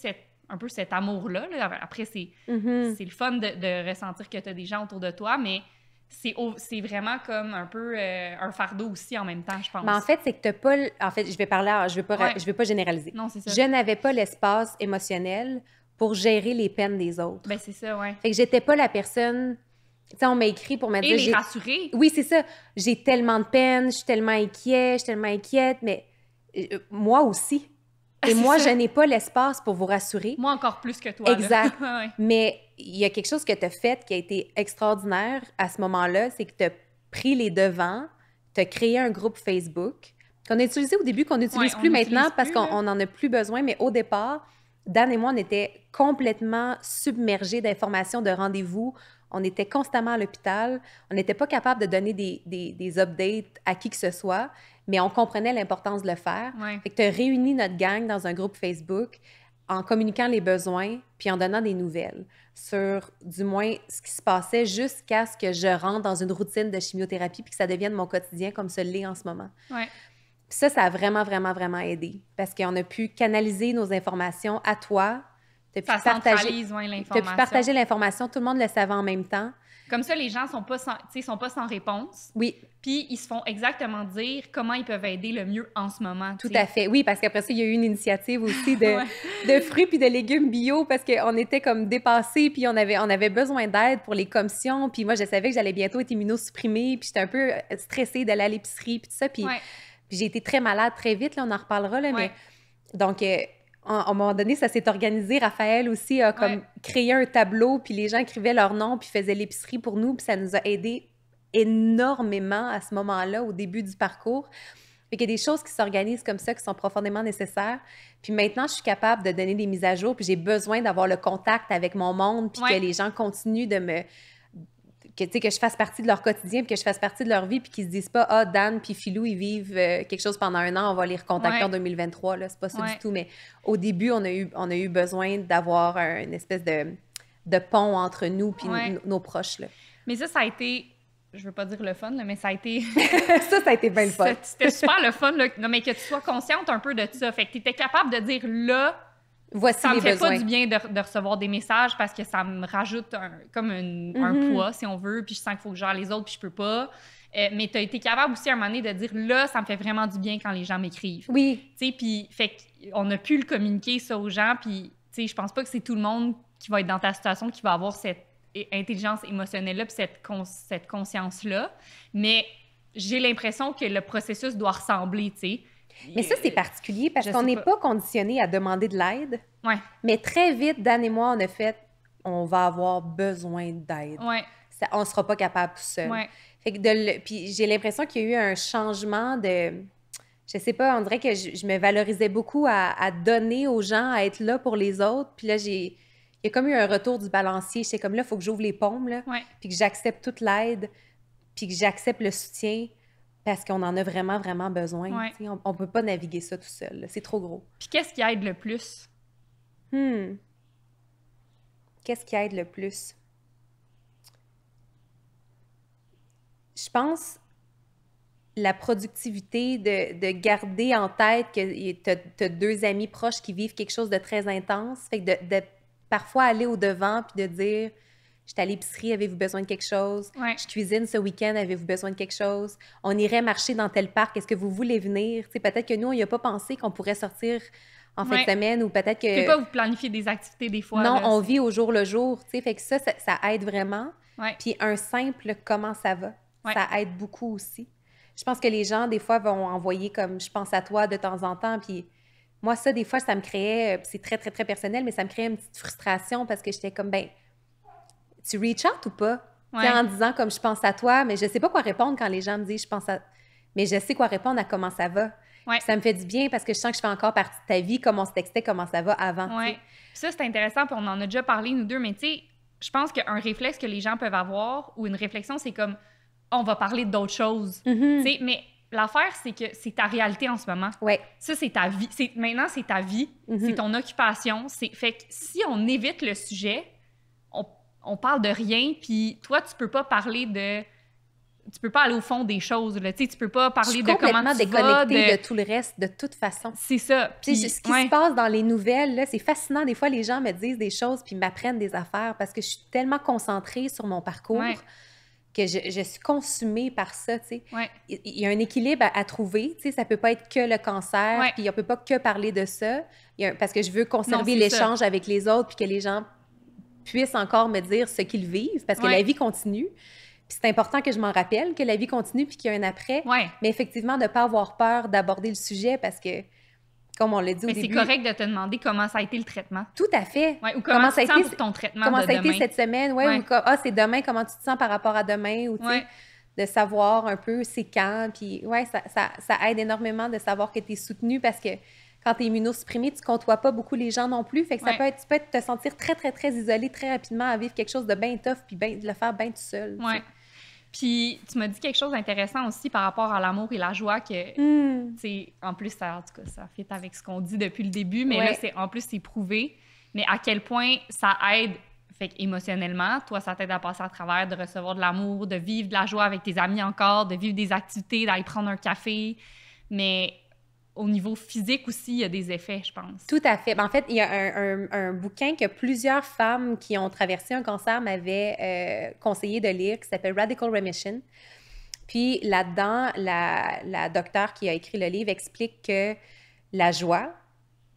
un peu cet amour-là? Après, mm-hmm. c'est le fun de, ressentir que tu as des gens autour de toi, mais c'est vraiment comme un peu euh, un fardeau aussi en même temps, je pense. Mais en fait, c'est que tu pas. En fait, je vais parler, je vais, pas, je vais pas généraliser. Non, c'est ça. Je n'avais pas l'espace émotionnel pour gérer les peines des autres. Ben, c'est ça, ouais. Fait que j'étais pas la personne sais, on m'a écrit pour me dire. Et les rassurer. Oui, c'est ça. J'ai tellement de peine, je suis tellement inquiète, je suis tellement inquiète, mais euh, euh, moi aussi. Et moi, je n'ai pas l'espace pour vous rassurer. Moi, encore plus que toi. Exact. Mais il y a quelque chose que tu as fait qui a été extraordinaire à ce moment-là, c'est que tu as pris les devants, tu as créé un groupe Facebook qu'on a utilisé au début, qu'on n'utilise plus maintenant parce qu'on n'en a plus besoin, mais au départ, Dan et moi, on était complètement submergés d'informations, de rendez-vous, on était constamment à l'hôpital. On n'était pas capable de donner des, updates à qui que ce soit, mais on comprenait l'importance de le faire. Fait que tu as réuni notre gang dans un groupe Facebook en communiquant les besoins puis en donnant des nouvelles sur du moins ce qui se passait jusqu'à ce que je rentre dans une routine de chimiothérapie puis que ça devienne mon quotidien comme ce l'est en ce moment. ça, ça a vraiment, vraiment, vraiment aidé parce qu'on a pu canaliser nos informations à toi, tu as, ouais, as pu partager l'information, tout le monde le savait en même temps. Comme ça, les gens ne sont, pas sans, sont pas sans réponse. Oui. Puis ils se font exactement dire comment ils peuvent aider le mieux en ce moment. Tout à fait. Oui, parce qu'après ça, il y a eu une initiative aussi de, de fruits puis de légumes bio parce qu'on était comme dépassés puis on avait, on avait besoin d'aide pour les commissions. Puis moi, je savais que j'allais bientôt être immunosupprimée puis j'étais un peu euh, stressée d'aller à l'épicerie puis tout ça. Puis, j'ai été très malade très vite. Là, on en reparlera. Là, mais, donc... Euh, à un moment donné, ça s'est organisé. Raphaël aussi a comme créer créé un tableau, puis les gens écrivaient leur nom, puis faisaient l'épicerie pour nous, puis ça nous a aidé énormément à ce moment-là, au début du parcours. Fait qu'il y a des choses qui s'organisent comme ça, qui sont profondément nécessaires. Puis maintenant, je suis capable de donner des mises à jour, puis j'ai besoin d'avoir le contact avec mon monde, puis que les gens continuent de me, que, je fasse partie de leur quotidien, que je fasse partie de leur vie, puis qu'ils se disent pas, ah, Dan, puis Philou, ils vivent euh, quelque chose pendant un an, on va les recontacter en 2023. Là, c'est pas ça du tout. Mais au début, on a eu, on a eu besoin d'avoir une espèce de, pont entre nous puis nos, proches. Là. Mais ça, ça a été je veux pas dire le fun, mais ça a été. ça, ça a été bien le fun. C'était super le fun, Non, mais que tu sois consciente un peu de ça. Fait que tu étais capable de dire là, Voici ça me fait pas du bien de, recevoir des messages parce que ça me rajoute comme un mm-hmm. poids, si on veut, puis je sens qu'il faut que j'aille les autres, puis je peux pas. Euh, mais tu as été capable aussi à un moment donné de dire là, ça me fait vraiment du bien quand les gens m'écrivent. Oui. Tu sais, puis fait qu'on a pu le communiquer ça aux gens, puis tu sais, je pense pas que c'est tout le monde qui va être dans ta situation qui va avoir cette intelligence émotionnelle-là, puis cette, cette conscience-là. Mais j'ai l'impression que le processus doit ressembler, tu sais mais ça, c'est euh, particulier parce qu'on n'est pas, conditionné à demander de l'aide. Mais très vite, Dan et moi, on a fait on va avoir besoin d'aide. on ne sera pas capable tout seul. de puis j'ai l'impression qu'il y a eu un changement de. Je sais pas, on dirait que je, me valorisais beaucoup à, donner aux gens, à être là pour les autres. Puis là, j'ai. Il y a comme eu un retour du balancier. c'est comme là, il faut que j'ouvre les pommes, puis que j'accepte toute l'aide, puis que j'accepte le soutien, parce qu'on en a vraiment, vraiment besoin. On ne peut pas naviguer ça tout seul. C'est trop gros. Puis qu'est-ce qui aide le plus? Hmm. Qu'est-ce qui aide le plus? Je pense la productivité, de, de, garder en tête que tu as, deux amis proches qui vivent quelque chose de très intense. Fait que de, de parfois aller au devant puis de dire J'étais à l'épicerie, avez-vous besoin de quelque chose? Je cuisine ce week-end, avez-vous besoin de quelque chose? On irait marcher dans tel parc, est-ce que vous voulez venir? Peut-être que nous, on n'y a pas pensé qu'on pourrait sortir en fin de semaine ou peut-être que. Tu peux pas vous planifier des activités des fois. Non, on vit au jour le jour, tu Fait que ça, ça, aide vraiment. Puis un simple comment ça va, ça aide beaucoup aussi. Je pense que les gens, des fois, vont envoyer comme je pense à toi de temps en temps, puis. Moi, ça, des fois, ça me créait, euh, c'est très, très, très personnel, mais ça me créait une petite frustration parce que j'étais comme, ben, tu reach ou pas? En disant comme je pense à toi, mais je sais pas quoi répondre quand les gens me disent je pense à. Mais je sais quoi répondre à comment ça va. Ça me fait du bien parce que je sens que je fais encore partie de ta vie, comme on se textait, comment ça va avant. Ouais. Ça, c'est intéressant, puis on en a déjà parlé, nous deux, mais tu sais, je pense qu'un réflexe que les gens peuvent avoir ou une réflexion, c'est comme on va parler d'autres choses. Mm-hmm. Mais l'affaire, c'est que c'est ta réalité en ce moment. Ouais. Ça, c'est ta vie. Maintenant, c'est ta vie, mm-hmm. c'est ton occupation. Fait que si on évite le sujet, on parle de rien, puis toi, tu peux pas parler de. Tu peux pas aller au fond des choses, là. Tu sais, tu peux pas parler de comment tu vas. De... de... tout le reste, de toute façon. C'est ça. Puis, ce qui se passe dans les nouvelles, là, c'est fascinant. Des fois, les gens me disent des choses puis m'apprennent des affaires parce que je suis tellement concentrée sur mon parcours. Que je, suis consumée par ça, tu sais. Il y a un équilibre à, trouver, tu sais, ça peut pas être que le cancer, puis on peut pas que parler de ça, parce que je veux conserver l'échange avec les autres, puis que les gens puissent encore me dire ce qu'ils vivent, parce que la vie continue. Puis c'est important que je m'en rappelle que la vie continue puis qu'il y a un après. Mais effectivement, de ne pas avoir peur d'aborder le sujet parce que, comme on l'a dit au mais c'est correct de te demander comment ça a été le traitement. Tout à fait. comment, ça a été ton traitement. Comment ça a été cette semaine, ouais, ou ah, c'est demain, comment tu te sens par rapport à demain, ou de savoir un peu c'est quand. Puis, ouais, ça, ça aide énormément de savoir que tu es soutenu parce que quand tu es immunosupprimé, tu côtoies pas beaucoup les gens non plus. Fait que ça peut être, tu peux te sentir très, très, très isolé très rapidement à vivre quelque chose de bien tough puis de le faire bien tout seul. Oui. Puis tu m'as dit quelque chose d'intéressant aussi par rapport à l'amour et la joie que, c'est hmm. en plus, ça, en ça fait avec ce qu'on dit depuis le début, mais là, c'est, en plus, c'est prouvé. Mais à quel point ça aide fait émotionnellement, toi, ça t'aide à passer à travers, de recevoir de l'amour, de vivre de la joie avec tes amis encore, de vivre des activités, d'aller prendre un café. Mais au niveau physique aussi, il y a des effets, je pense. Tout à fait. Ben, en fait, il y a un, un, bouquin que plusieurs femmes qui ont traversé un cancer m'avaient euh, conseillé de lire qui s'appelle Radical Remission. Puis là-dedans, la, la, docteure qui a écrit le livre explique que la joie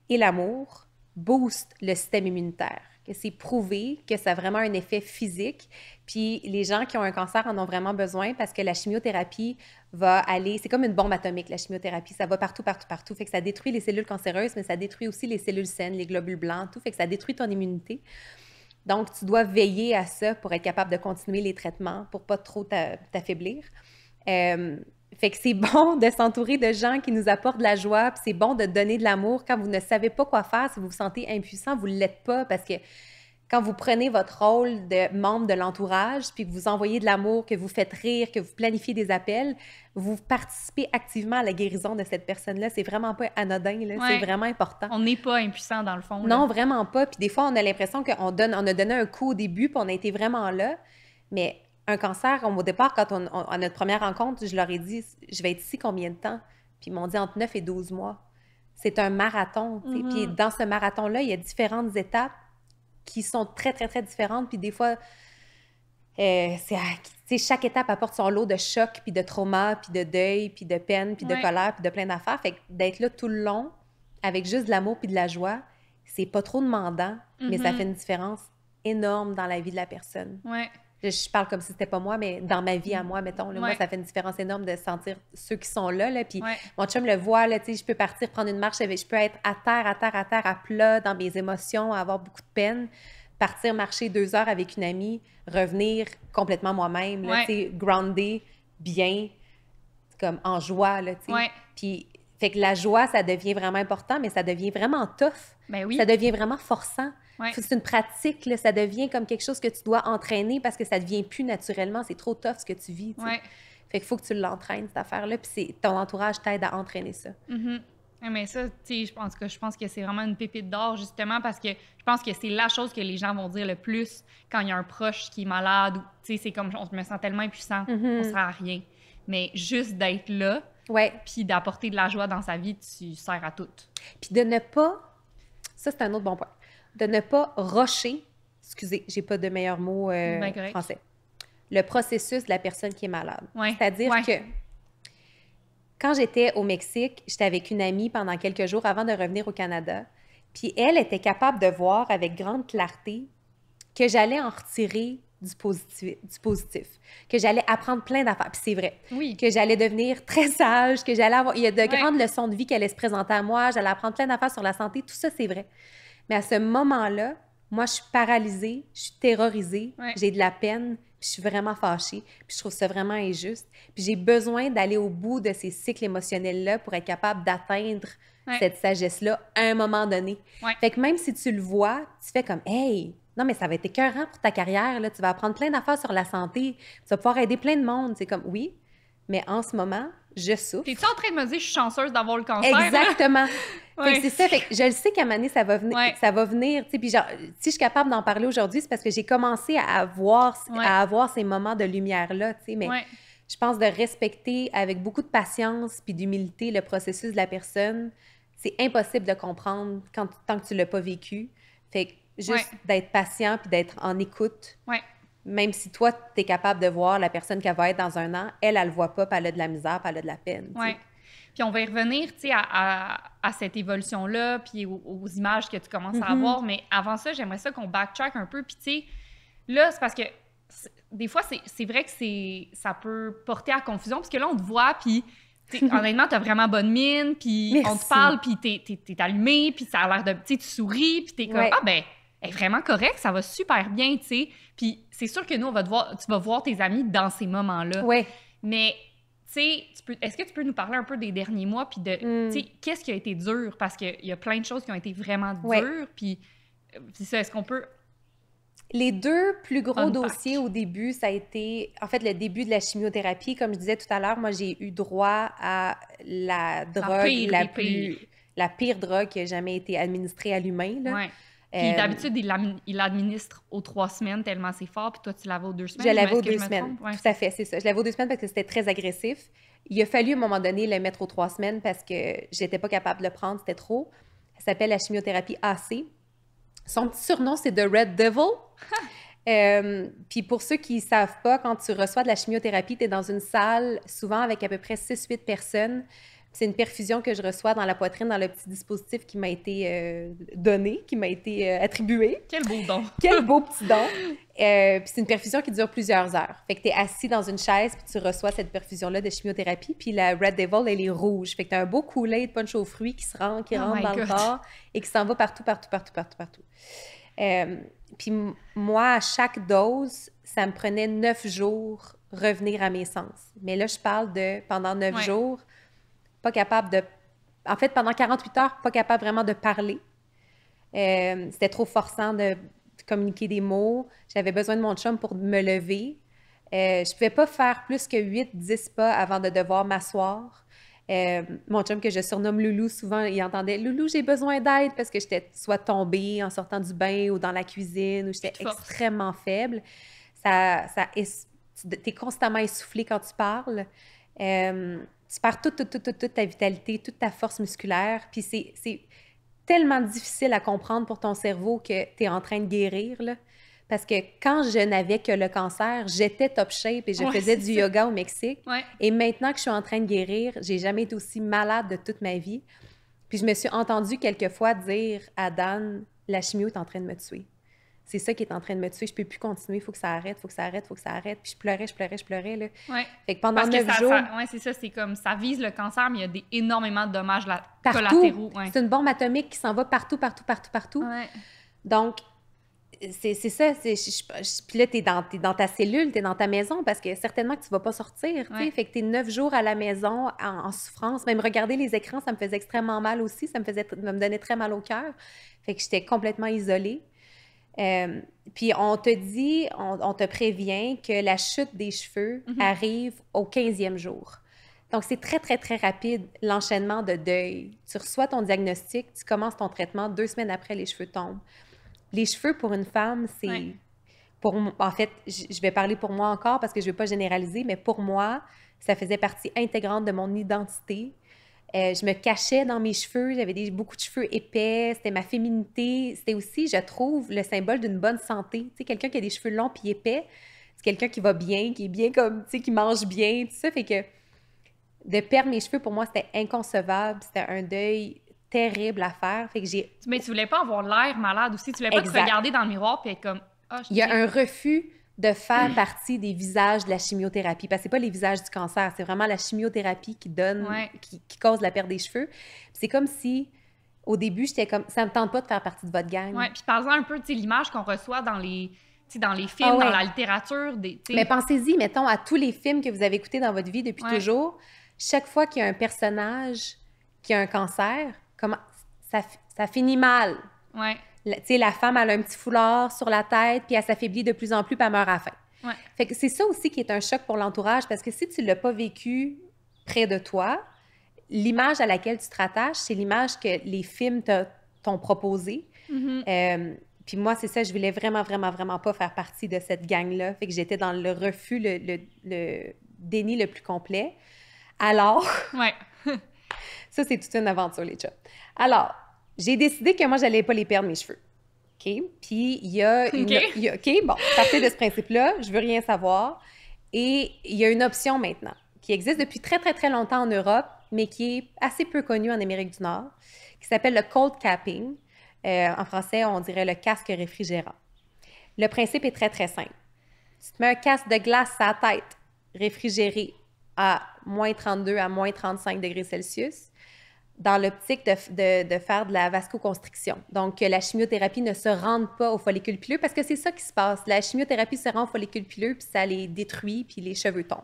et l'amour boostent le système immunitaire que c'est prouvé, que ça a vraiment un effet physique. Puis les gens qui ont un cancer en ont vraiment besoin parce que la chimiothérapie va aller, c'est comme une bombe atomique, la chimiothérapie, ça va partout, partout, partout. Fait que ça détruit les cellules cancéreuses, mais ça détruit aussi les cellules saines, les globules blancs, tout. Fait que ça détruit ton immunité. Donc, tu dois veiller à ça pour être capable de continuer les traitements, pour pas trop t'affaiblir. Euh, fait que c'est bon de s'entourer de gens qui nous apportent de la joie, puis c'est bon de donner de l'amour quand vous ne savez pas quoi faire, si vous vous sentez impuissant, vous ne l'êtes pas parce que quand vous prenez votre rôle de membre de l'entourage, puis que vous envoyez de l'amour, que vous faites rire, que vous planifiez des appels, vous participez activement à la guérison de cette personne-là. C'est vraiment pas anodin, c'est vraiment important. On n'est pas impuissant dans le fond. Non, vraiment pas. Puis des fois, on a l'impression qu'on donne, on a donné un coup au début, puis on a été vraiment là. Mais un cancer, au départ, quand on, à notre première rencontre, je leur ai dit Je vais être ici combien de temps Puis ils m'ont dit entre 9 et 12 mois. C'est un marathon. Puis mhm. dans ce marathon-là, il y a différentes étapes qui sont très, très, très différentes. Puis des fois, euh, c'est, chaque étape apporte son lot de choc puis de trauma, puis de deuil, puis de peine, puis de colère, puis de plein d'affaires. Fait d'être là tout le long, avec juste de l'amour puis de la joie, c'est pas trop demandant, mais ça mhm. fait une différence énorme dans la vie de la personne. Ouais je, parle comme si c'était pas moi, mais dans ma vie à moi, mettons, ça fait une différence énorme de sentir ceux qui sont là. là puis mon chum le voit, là, je peux partir prendre une marche, je peux être à terre, à terre, à terre, à plat dans mes émotions, avoir beaucoup de peine, partir marcher deux heures avec une amie, revenir complètement moi-même, ouais. bien, comme en joie, là, Puis fait que la joie, ça devient vraiment important, mais ça devient vraiment tough. Ben ça devient vraiment forçant. C'est une pratique, ça devient comme quelque chose que tu dois entraîner parce que ça devient plus naturellement, c'est trop tough ce que tu vis. Fait qu'il faut que tu l'entraînes, cette affaire-là, puis ton entourage t'aide à entraîner ça. Mm-hmm. Mais ça, je pense que je pense que c'est vraiment une pépite d'or justement parce que je pense que c'est la chose que les gens vont dire le plus quand il y a un proche qui est malade ou c'est comme on me sent tellement impuissant, on mm-hmm. ne on sert à rien. Mais juste d'être là, ouais. puis d'apporter de la joie dans sa vie, tu sers à tout. Puis de ne pas ça c'est un autre bon point de ne pas rocher, excusez, j'ai pas de meilleur mot euh, ben, français, le processus de la personne qui est malade. C'est-à-dire que quand j'étais au Mexique, j'étais avec une amie pendant quelques jours avant de revenir au Canada. Puis elle était capable de voir avec grande clarté que j'allais en retirer du positif, que j'allais apprendre plein d'affaires. Puis c'est vrai. Oui. Que j'allais devenir très sage, que j'allais avoir. Il y a de grandes leçons de vie qui allaient se présenter à moi, j'allais apprendre plein d'affaires sur la santé. Tout ça, c'est vrai. Mais à ce moment-là, moi, je suis paralysée, je suis terrorisée, j'ai de la peine, puis je suis vraiment fâchée, puis je trouve ça vraiment injuste. Puis j'ai besoin d'aller au bout de ces cycles émotionnels-là pour être capable d'atteindre cette sagesse-là à un moment donné. Fait que même si tu le vois, tu fais comme « Hey, non, mais ça va être écœurant pour ta carrière, là. tu vas apprendre plein d'affaires sur la santé, tu vas pouvoir aider plein de monde. » C'est comme « Oui, mais en ce moment, je souffre. Tu T'es-tu en train de me dire « Je suis chanceuse d'avoir le cancer? » Exactement. C'est ça, je le sais qu'à un ça va venir. Ça va venir puis genre, si je suis capable d'en parler aujourd'hui, c'est parce que j'ai commencé à avoir, à avoir ces moments de lumière-là. Mais je pense de respecter avec beaucoup de patience puis d'humilité le processus de la personne, c'est impossible de comprendre quand, tant que tu ne l'as pas vécu. Fait juste d'être patient puis d'être en écoute. Même si toi, tu es capable de voir la personne qu'elle va être dans un an, elle, elle ne le voit pas, puis elle a de la misère, puis elle a de la peine. Puis on va y revenir, tu sais, à, cette évolution-là, puis aux, images que tu commences à mhm. avoir. Mais avant ça, j'aimerais ça qu'on backtrack un peu. Puis, tu sais, là, c'est parce que des fois, c'est vrai que ça peut porter à confusion, parce que là, on te voit, puis honnêtement, t'as vraiment bonne mine, puis on te parle, puis t'es, es, allumé, puis ça a l'air de... Tu souris, puis t'es comme Ah ben, elle est vraiment correct, ça va super bien, tu sais. Puis c'est sûr que nous, on va te voir, tu vas voir tes amis dans ces moments-là. Oui. Mais est-ce que tu peux nous parler un peu des derniers mois, puis de, hmm. tu sais, qu'est-ce qui a été dur? Parce qu'il y a plein de choses qui ont été vraiment dures, puis euh, c'est ça, est-ce qu'on peut... Les deux plus gros dossiers au début, ça a été, en fait, le début de la chimiothérapie. Comme je disais tout à l'heure, moi, j'ai eu droit à la drogue la pire, pire drogue qui a jamais été administrée à l'humain. Ouais. Puis euh, d'habitude, il l'administre aux trois semaines tellement c'est fort, puis toi, tu l'avais aux deux semaines. Je l'avais aux deux semaines. Tout à fait, c'est ça. Je l'avais aux deux semaines parce que c'était très agressif. Il a fallu à un moment donné le mettre aux trois semaines parce que j'étais pas capable de le prendre, c'était trop. Ça s'appelle la chimiothérapie AC. Son petit surnom, c'est The Red Devil. Euh, puis pour ceux qui ne savent pas, quand tu reçois de la chimiothérapie, tu es dans une salle, souvent avec à peu près 6-8 personnes. C'est une perfusion que je reçois dans la poitrine, dans le petit dispositif qui m'a été euh, donné, qui m'a été euh, attribué. Quel beau don! Quel beau petit don! Euh, puis c'est une perfusion qui dure plusieurs heures. Fait que tu es assis dans une chaise, puis tu reçois cette perfusion-là de chimiothérapie, puis la Red Devil, elle est rouge. Fait que tu as un beau coulet de punch aux fruits qui se rend, qui oh rentre dans le corps et qui s'en va partout, partout, partout, partout, partout. puis moi, à chaque dose, ça me prenait neuf jours revenir à mes sens. Mais là, je parle de pendant neuf jours pas capable de. En fait, pendant 48 heures, pas capable vraiment de parler. Euh, c'était trop forçant de, communiquer des mots. J'avais besoin de mon chum pour me lever. Euh, je ne pouvais pas faire plus que 8-10 pas avant de devoir m'asseoir. Euh, mon chum que je surnomme Loulou, souvent, il entendait Loulou, j'ai besoin d'aide parce que j'étais soit tombée en sortant du bain ou dans la cuisine ou j'étais extrêmement faible. Ça, ça tu es constamment essoufflé quand tu parles tu perds toute, ta vitalité, toute ta force musculaire. Puis c'est tellement difficile à comprendre pour ton cerveau que tu es en train de guérir. Là. Parce que quand je n'avais que le cancer, j'étais top shape et je faisais du yoga au Mexique. Et maintenant que je suis en train de guérir, j'ai jamais été aussi malade de toute ma vie. Puis je me suis entendue quelquefois dire à Dan, la chimio est en train de me tuer c'est ça qui est en train de me tuer, je peux plus continuer, il faut que ça arrête, il faut que ça arrête, il faut que ça arrête. Puis je pleurais, je pleurais, je pleurais. Là. Fait que pendant 9 jours. Ça, ouais, c'est ça, c'est comme ça vise le cancer, mais il y a des, énormément de dommages collatéraux. C'est une bombe atomique qui s'en va partout, partout, partout, partout. Donc, c'est ça. puis là, tu es dans ta cellule, tu es dans ta maison parce que certainement que tu vas pas sortir. Ouais. Fait que es neuf jours à la maison en, souffrance. Même regarder les écrans, ça me faisait extrêmement mal aussi. Ça me faisait, me donnait très mal au cœur. Fait que j'étais complètement isolée. Euh, puis on te dit, on, te prévient que la chute des cheveux mhm. arrive au 15e jour. Donc, c'est très, très, très rapide l'enchaînement de deuil. Tu reçois ton diagnostic, tu commences ton traitement, deux semaines après, les cheveux tombent. Les cheveux, pour une femme, c'est... Pour, en fait, je vais parler pour moi encore parce que je ne veux pas généraliser, mais pour moi, ça faisait partie intégrante de mon identité euh, je me cachais dans mes cheveux, j'avais beaucoup de cheveux épais, c'était ma féminité. C'était aussi, je trouve, le symbole d'une bonne santé. Tu sais, quelqu'un qui a des cheveux longs puis épais, c'est quelqu'un qui va bien, qui est bien comme, tu sais, qui mange bien, tout ça. Fait que de perdre mes cheveux, pour moi, c'était inconcevable. C'était un deuil terrible à faire. Fait que j'ai... Mais tu voulais pas avoir l'air malade aussi. Tu voulais pas te regarder dans le miroir puis être comme... Ah, Il y a un refus de faire mm. partie des visages de la chimiothérapie. Parce que c'est pas les visages du cancer, c'est vraiment la chimiothérapie qui donne, qui, cause la perte des cheveux. C'est comme si au début, j'étais comme ça me tente pas de faire partie de votre gang. Oui, puis parlons un peu de l'image qu'on reçoit dans les dans les ah films, dans la littérature. Des, Mais pensez-y, mettons, à tous les films que vous avez écoutés dans votre vie depuis toujours. Chaque fois qu'il y a un personnage qui a un cancer, comment ça, ça finit mal. Ouais. Tu sais, la femme, elle a un petit foulard sur la tête, puis elle s'affaiblit de plus en plus, puis elle meurt à la fin. Fait que c'est ça aussi qui est un choc pour l'entourage, parce que si tu ne l'as pas vécu près de toi, l'image à laquelle tu te rattaches, c'est l'image que les films t'ont proposée. Mm-hmm. Euh, puis moi, c'est ça, je voulais vraiment, vraiment, vraiment pas faire partie de cette gang-là. Fait que j'étais dans le refus, le, déni le plus complet. Alors... Ouais. ça, c'est toute une aventure, les chats. Alors, j'ai décidé que moi, j'allais pas les perdre, mes cheveux. OK? Puis il y a une. Y OK, bon, partez de ce principe-là, je veux rien savoir. Et il y a une option maintenant qui existe depuis très, très, très longtemps en Europe, mais qui est assez peu connue en Amérique du Nord, qui s'appelle le cold capping. Euh, en français, on dirait le casque réfrigérant. Le principe est très, très simple. Tu te mets un casque de glace à la tête, réfrigéré à moins 32 à moins 35 degrés Celsius dans l'optique de, faire de la vascoconstriction. Donc, que la chimiothérapie ne se rende pas aux follicules pileux parce que c'est ça qui se passe. La chimiothérapie se rend aux follicules pileux, puis ça les détruit, puis les cheveux tombent.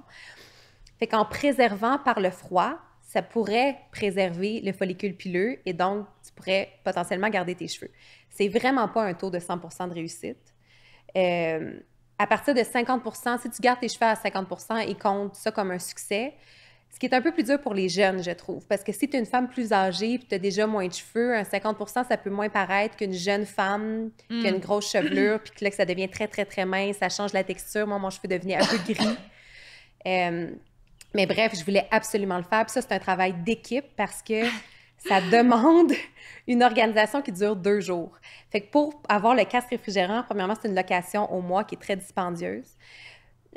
Fait qu'en préservant par le froid, ça pourrait préserver le follicule pileux et donc tu pourrais potentiellement garder tes cheveux. C'est vraiment pas un taux de 100 de réussite. Euh, à partir de 50 si tu gardes tes cheveux à 50 et comptes ça comme un succès, ce qui est un peu plus dur pour les jeunes, je trouve, parce que si tu es une femme plus âgée et tu as déjà moins de cheveux, un 50 ça peut moins paraître qu'une jeune femme qui a mm. une grosse chevelure, puis que là, ça devient très, très, très mince, ça change la texture. Moi, mon cheveu devenait un peu gris. mais bref, je voulais absolument le faire. Puis ça, c'est un travail d'équipe parce que ça demande une organisation qui dure deux jours. Fait que pour avoir le casque réfrigérant, premièrement, c'est une location au mois qui est très dispendieuse.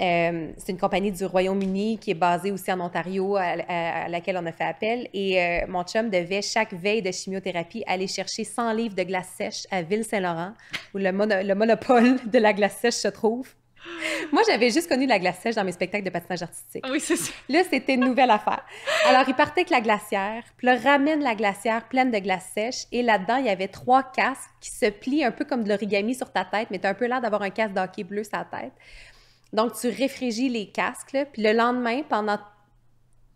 Euh, c'est une compagnie du Royaume-Uni qui est basée aussi en Ontario à, laquelle on a fait appel. Et euh, mon chum devait, chaque veille de chimiothérapie, aller chercher 100 livres de glace sèche à Ville-Saint-Laurent, où le, monopole de la glace sèche se trouve. Moi, j'avais juste connu la glace sèche dans mes spectacles de patinage artistique. Oui, c'est ça. Là, c'était une nouvelle affaire. Alors, il partait avec la glacière, puis ramène la glacière pleine de glace sèche, et là-dedans, il y avait trois casques qui se plient un peu comme de l'origami sur ta tête, mais tu as un peu l'air d'avoir un casque d'hockey bleu sur la tête. Donc, tu réfrigies les casques, puis le lendemain, pendant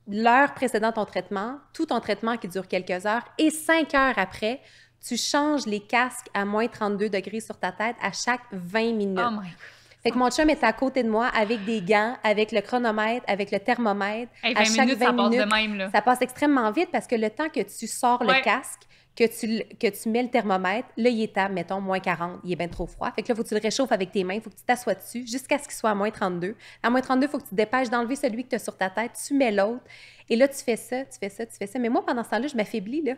l'heure précédant ton traitement, tout ton traitement qui dure quelques heures, et cinq heures après, tu changes les casques à moins 32 degrés sur ta tête à chaque 20 minutes. Oh fait que mon chum est à côté de moi avec des gants, avec le chronomètre, avec le thermomètre. 20 à chaque minutes, ça passe de même. Là. Ça passe extrêmement vite parce que le temps que tu sors le casque, que tu, mets le thermomètre, là, il est à, mettons, moins 40, il est bien trop froid. Fait que là, il faut que tu le réchauffes avec tes mains, il faut que tu t'assoies dessus jusqu'à ce qu'il soit à moins 32. À moins 32, il faut que tu te dépêches d'enlever celui que tu as sur ta tête, tu mets l'autre. Et là, tu fais ça, tu fais ça, tu fais ça. Mais moi, pendant ce temps-là, je m'affaiblis, là.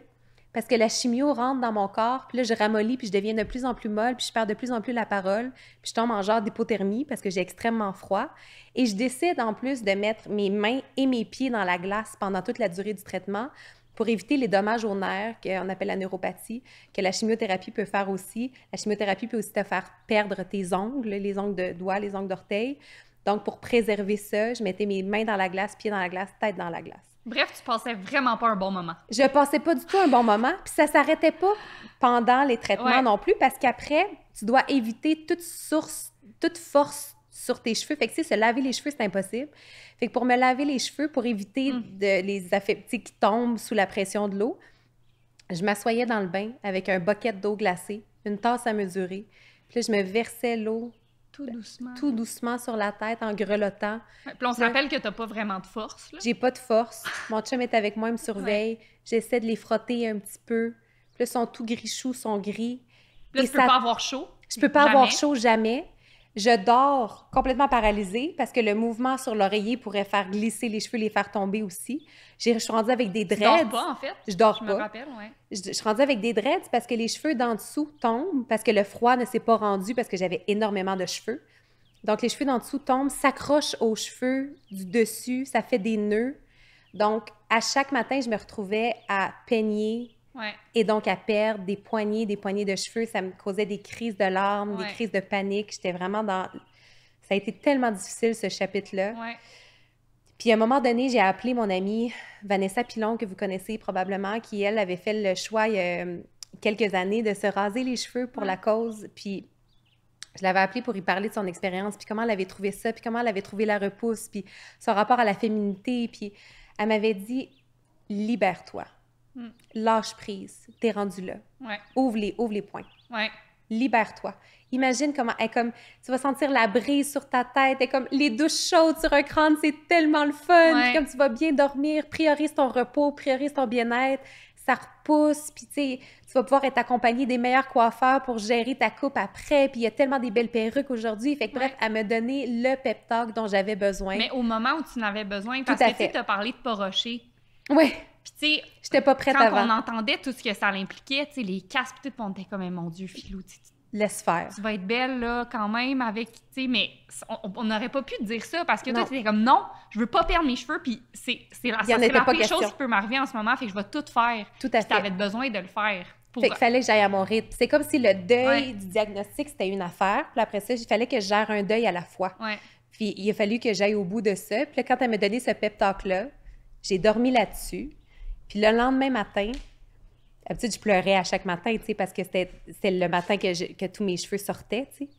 Parce que la chimio rentre dans mon corps, puis là, je ramollis, puis je deviens de plus en plus molle, puis je perds de plus en plus la parole, puis je tombe en genre d'hypothermie parce que j'ai extrêmement froid. Et je décide en plus de mettre mes mains et mes pieds dans la glace pendant toute la durée du traitement pour éviter les dommages aux nerfs qu'on appelle la neuropathie, que la chimiothérapie peut faire aussi. La chimiothérapie peut aussi te faire perdre tes ongles, les ongles de doigts, les ongles d'orteil. Donc, pour préserver ça, je mettais mes mains dans la glace, pieds dans la glace, tête dans la glace. Bref, tu passais vraiment pas un bon moment. Je passais pas du tout un bon moment, puis ça s'arrêtait pas pendant les traitements non plus, parce qu'après, tu dois éviter toute source, toute force sur tes cheveux. Fait que, tu sais, se laver les cheveux, c'est impossible. Fait que pour me laver les cheveux, pour éviter mm. de, les affecter qui tombent sous la pression de l'eau, je m'assoyais dans le bain avec un bucket d'eau glacée, une tasse à mesurer. Puis je me versais l'eau tout doucement. Tout doucement sur la tête en grelottant. puis on se rappelle que tu t'as pas vraiment de force. J'ai pas de force. Mon chum est avec moi, il me surveille. J'essaie de les frotter un petit peu. Puis là, ils sont tout choux, sont gris. Puis là, tu ça... peux pas avoir chaud. Je peux pas avoir chaud jamais. Je dors complètement paralysée parce que le mouvement sur l'oreiller pourrait faire glisser les cheveux, les faire tomber aussi. Je suis rendue avec des dreads. Je dors pas, en fait. Je dors je Me rappelle, je, suis avec des dreads parce que les cheveux d'en dessous tombent, parce que le froid ne s'est pas rendu, parce que j'avais énormément de cheveux. Donc, les cheveux d'en dessous tombent, s'accrochent aux cheveux du dessus, ça fait des nœuds. Donc, à chaque matin, je me retrouvais à peigner et donc, à perdre des poignées, des poignées de cheveux, ça me causait des crises de larmes, des crises de panique. J'étais vraiment dans. Ça a été tellement difficile, ce chapitre-là. Puis, à un moment donné, j'ai appelé mon amie Vanessa Pilon, que vous connaissez probablement, qui, elle, avait fait le choix il y a euh, quelques années de se raser les cheveux pour la cause. Puis, je l'avais appelée pour y parler de son expérience, puis comment elle avait trouvé ça, puis comment elle avait trouvé la repousse, puis son rapport à la féminité. Puis, elle m'avait dit Libère-toi. Mm. Lâche prise, t'es rendu là. Ouvre les, ouvre les points. Libère-toi. Imagine comment, comme, tu vas sentir la brise sur ta tête, et comme les douches chaudes sur un crâne, c'est tellement le fun. Comme tu vas bien dormir, priorise ton repos, priorise ton bien-être, ça repousse, puis tu vas pouvoir être accompagné des meilleurs coiffeurs pour gérer ta coupe après, puis il y a tellement des belles perruques aujourd'hui. Fait bref, à me donner le pep talk dont j'avais besoin. Mais au moment où tu n'avais besoin, parce que tu as parlé de porocher. Oui. Puis, tu sais, pas prête quand on entendait tout ce que ça impliquait, tu sais, les casques, tout, on était comme, mon Dieu, filou, tu Laisse faire. Tu vas être belle, là, quand même, avec, tu sais, mais on n'aurait pas pu te dire ça parce que toi, tu étais comme, non, je veux pas perdre mes cheveux, puis c'est la, pas pire chose qui peut m'arriver en ce moment, fait que je vais tout faire. Tout à fait. Tu avais besoin de le faire. Fait qu'il fallait que j'aille à mon rythme. C'est comme si le deuil du diagnostic, c'était une affaire. Puis après ça, il fallait que je gère un deuil à la fois. Ouais. Puis il a fallu que j'aille au bout de ça. Puis là, quand elle m'a donné ce pep là j'ai dormi là-dessus. Puis le lendemain matin, d'habitude, je pleurais à chaque matin, tu sais, parce que c'était le matin que, tous mes cheveux sortaient, tu sais.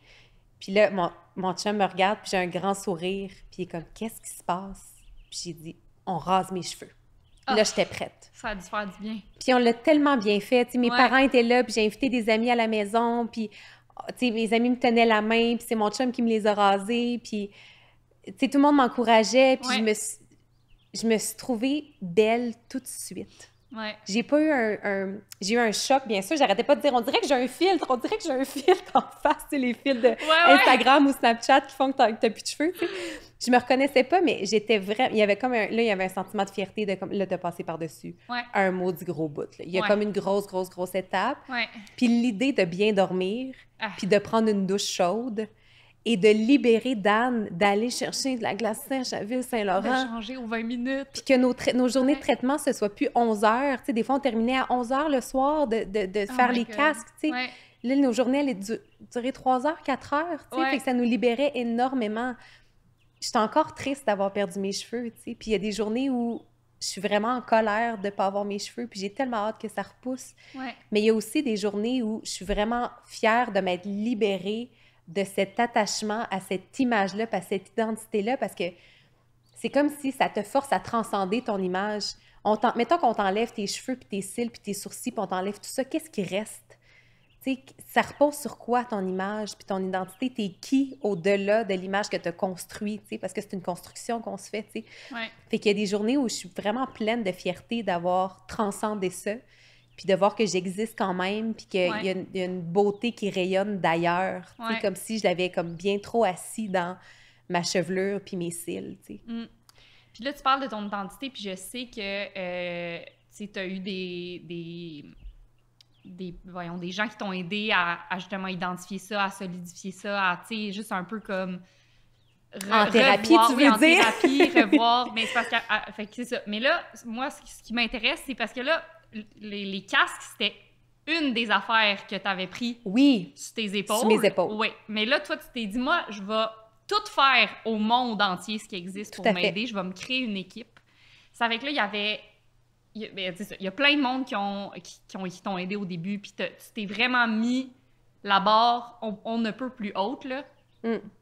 Puis là, mon, mon chum me regarde, puis j'ai un grand sourire, puis il est comme « Qu'est-ce qui se passe? » Puis j'ai dit « On rase mes cheveux. là, ah. j'étais prête. Ça a dû faire du bien. Puis on l'a tellement bien fait, tu sais, mes parents étaient là, puis j'ai invité des amis à la maison, puis, tu sais, mes amis me tenaient la main, puis c'est mon chum qui me les a rasés, puis, tu sais, tout le monde m'encourageait, puis je me suis je me suis trouvée belle tout de suite. J'ai pas eu un, j'ai eu un choc, bien sûr. J'arrêtais pas de dire, on dirait que j'ai un filtre, on dirait que j'ai un filtre en face, les filtres de Instagram ou Snapchat qui font que t'as, plus de cheveux. Je me reconnaissais pas, mais j'étais vraiment. Il y avait comme un, là, il y avait un sentiment de fierté de comme passer par dessus un mot du gros bout. Il y a comme une grosse, grosse, grosse étape. Puis l'idée de bien dormir, ah. puis de prendre une douche chaude, et de libérer Dan d'aller chercher de la glace sèche à Ville-Saint-Laurent. De changer en 20 minutes. Puis que nos, nos journées de traitement, ce soit plus 11 heures. Tu sais, des fois, on terminait à 11 heures le soir de, de, ah faire les casques, tu sais. Là, nos journées allaient du durer 3 heures, 4 heures, tu sais. que ça nous libérait énormément. J'étais encore triste d'avoir perdu mes cheveux, tu sais. Puis il y a des journées où je suis vraiment en colère de ne pas avoir mes cheveux, puis j'ai tellement hâte que ça repousse. Mais il y a aussi des journées où je suis vraiment fière de m'être libérée de cet attachement à cette image-là, à cette identité-là, parce que c'est comme si ça te force à transcender ton image. mettons qu'on t'enlève tes cheveux, puis tes cils, puis tes sourcils, puis on t'enlève tout ça, qu'est-ce qui reste? ça repose sur quoi ton image, puis ton identité? T'es qui au-delà de l'image que tu as construite? Parce que c'est une construction qu'on se fait. Fait qu'il y a des journées où je suis vraiment pleine de fierté d'avoir transcendé ça puis de voir que j'existe quand même, puis qu'il y, a une beauté qui rayonne d'ailleurs, C'est comme si je l'avais comme bien trop assis dans ma chevelure puis mes cils, tu sais. Mm. Puis là, tu parles de ton identité, puis je sais que, euh, tu as eu des, des, voyons, des gens qui t'ont aidé à, justement identifier ça, à solidifier ça, à, tu sais, juste un peu comme... en thérapie, tu veux dire? thérapie, revoir, mais c'est parce que... Ah, fait que ça. Mais là, moi, ce qui m'intéresse, c'est parce que là, les, casques, c'était une des affaires que tu avais pris oui, sur tes épaules. Sur mes épaules. Oui. Mais là, toi, tu t'es dit, moi, je vais tout faire au monde entier ce qui existe pour m'aider. Je vais me créer une équipe. C'est avec là, il y avait. Il y, a, ben, plein de monde qui t'ont ont, qui aidé au début, puis tu t'es vraiment mis la barre, on, on, ne peut plus haute, là.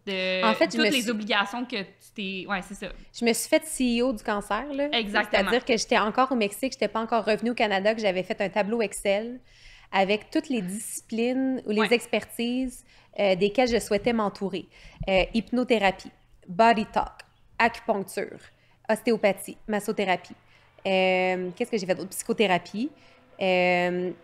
De en fait, toutes les obligations que tu t'es. Ouais, c'est ça. Je me suis faite CEO du cancer, là. Exactement. C'est-à-dire que j'étais encore au Mexique, je n'étais pas encore revenue au Canada, que j'avais fait un tableau Excel avec toutes les disciplines ou les expertises euh, desquelles je souhaitais m'entourer. Euh, hypnothérapie, body talk, acupuncture, ostéopathie, massothérapie. Euh, qu'est-ce que j'ai fait d'autre? Psychothérapie,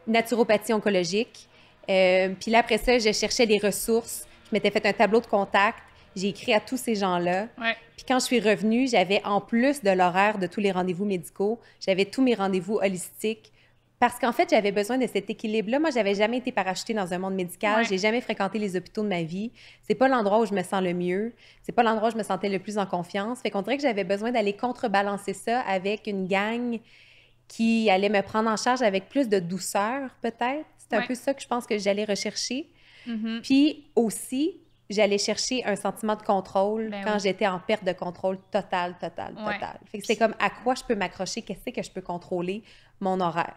naturopathie oncologique. Puis là, après ça, je cherchais des ressources je m'étais fait un tableau de contact. J'ai écrit à tous ces gens-là. Puis quand je suis revenue, j'avais en plus de l'horaire de tous les rendez-vous médicaux, j'avais tous mes rendez-vous holistiques. Parce qu'en fait, j'avais besoin de cet équilibre-là. Moi, j'avais jamais été parachutée dans un monde médical. J'ai jamais fréquenté les hôpitaux de ma vie. C'est pas l'endroit où je me sens le mieux. C'est pas l'endroit où je me sentais le plus en confiance. Fait qu'on dirait que j'avais besoin d'aller contrebalancer ça avec une gang qui allait me prendre en charge avec plus de douceur, peut-être. C'est un peu ça que je pense que j'allais rechercher. Mm-hmm. Puis aussi, j'allais chercher un sentiment de contrôle ben quand j'étais en perte de contrôle totale, totale, totale. c'est comme à quoi je peux m'accrocher, qu'est-ce que je peux contrôler, mon horaire.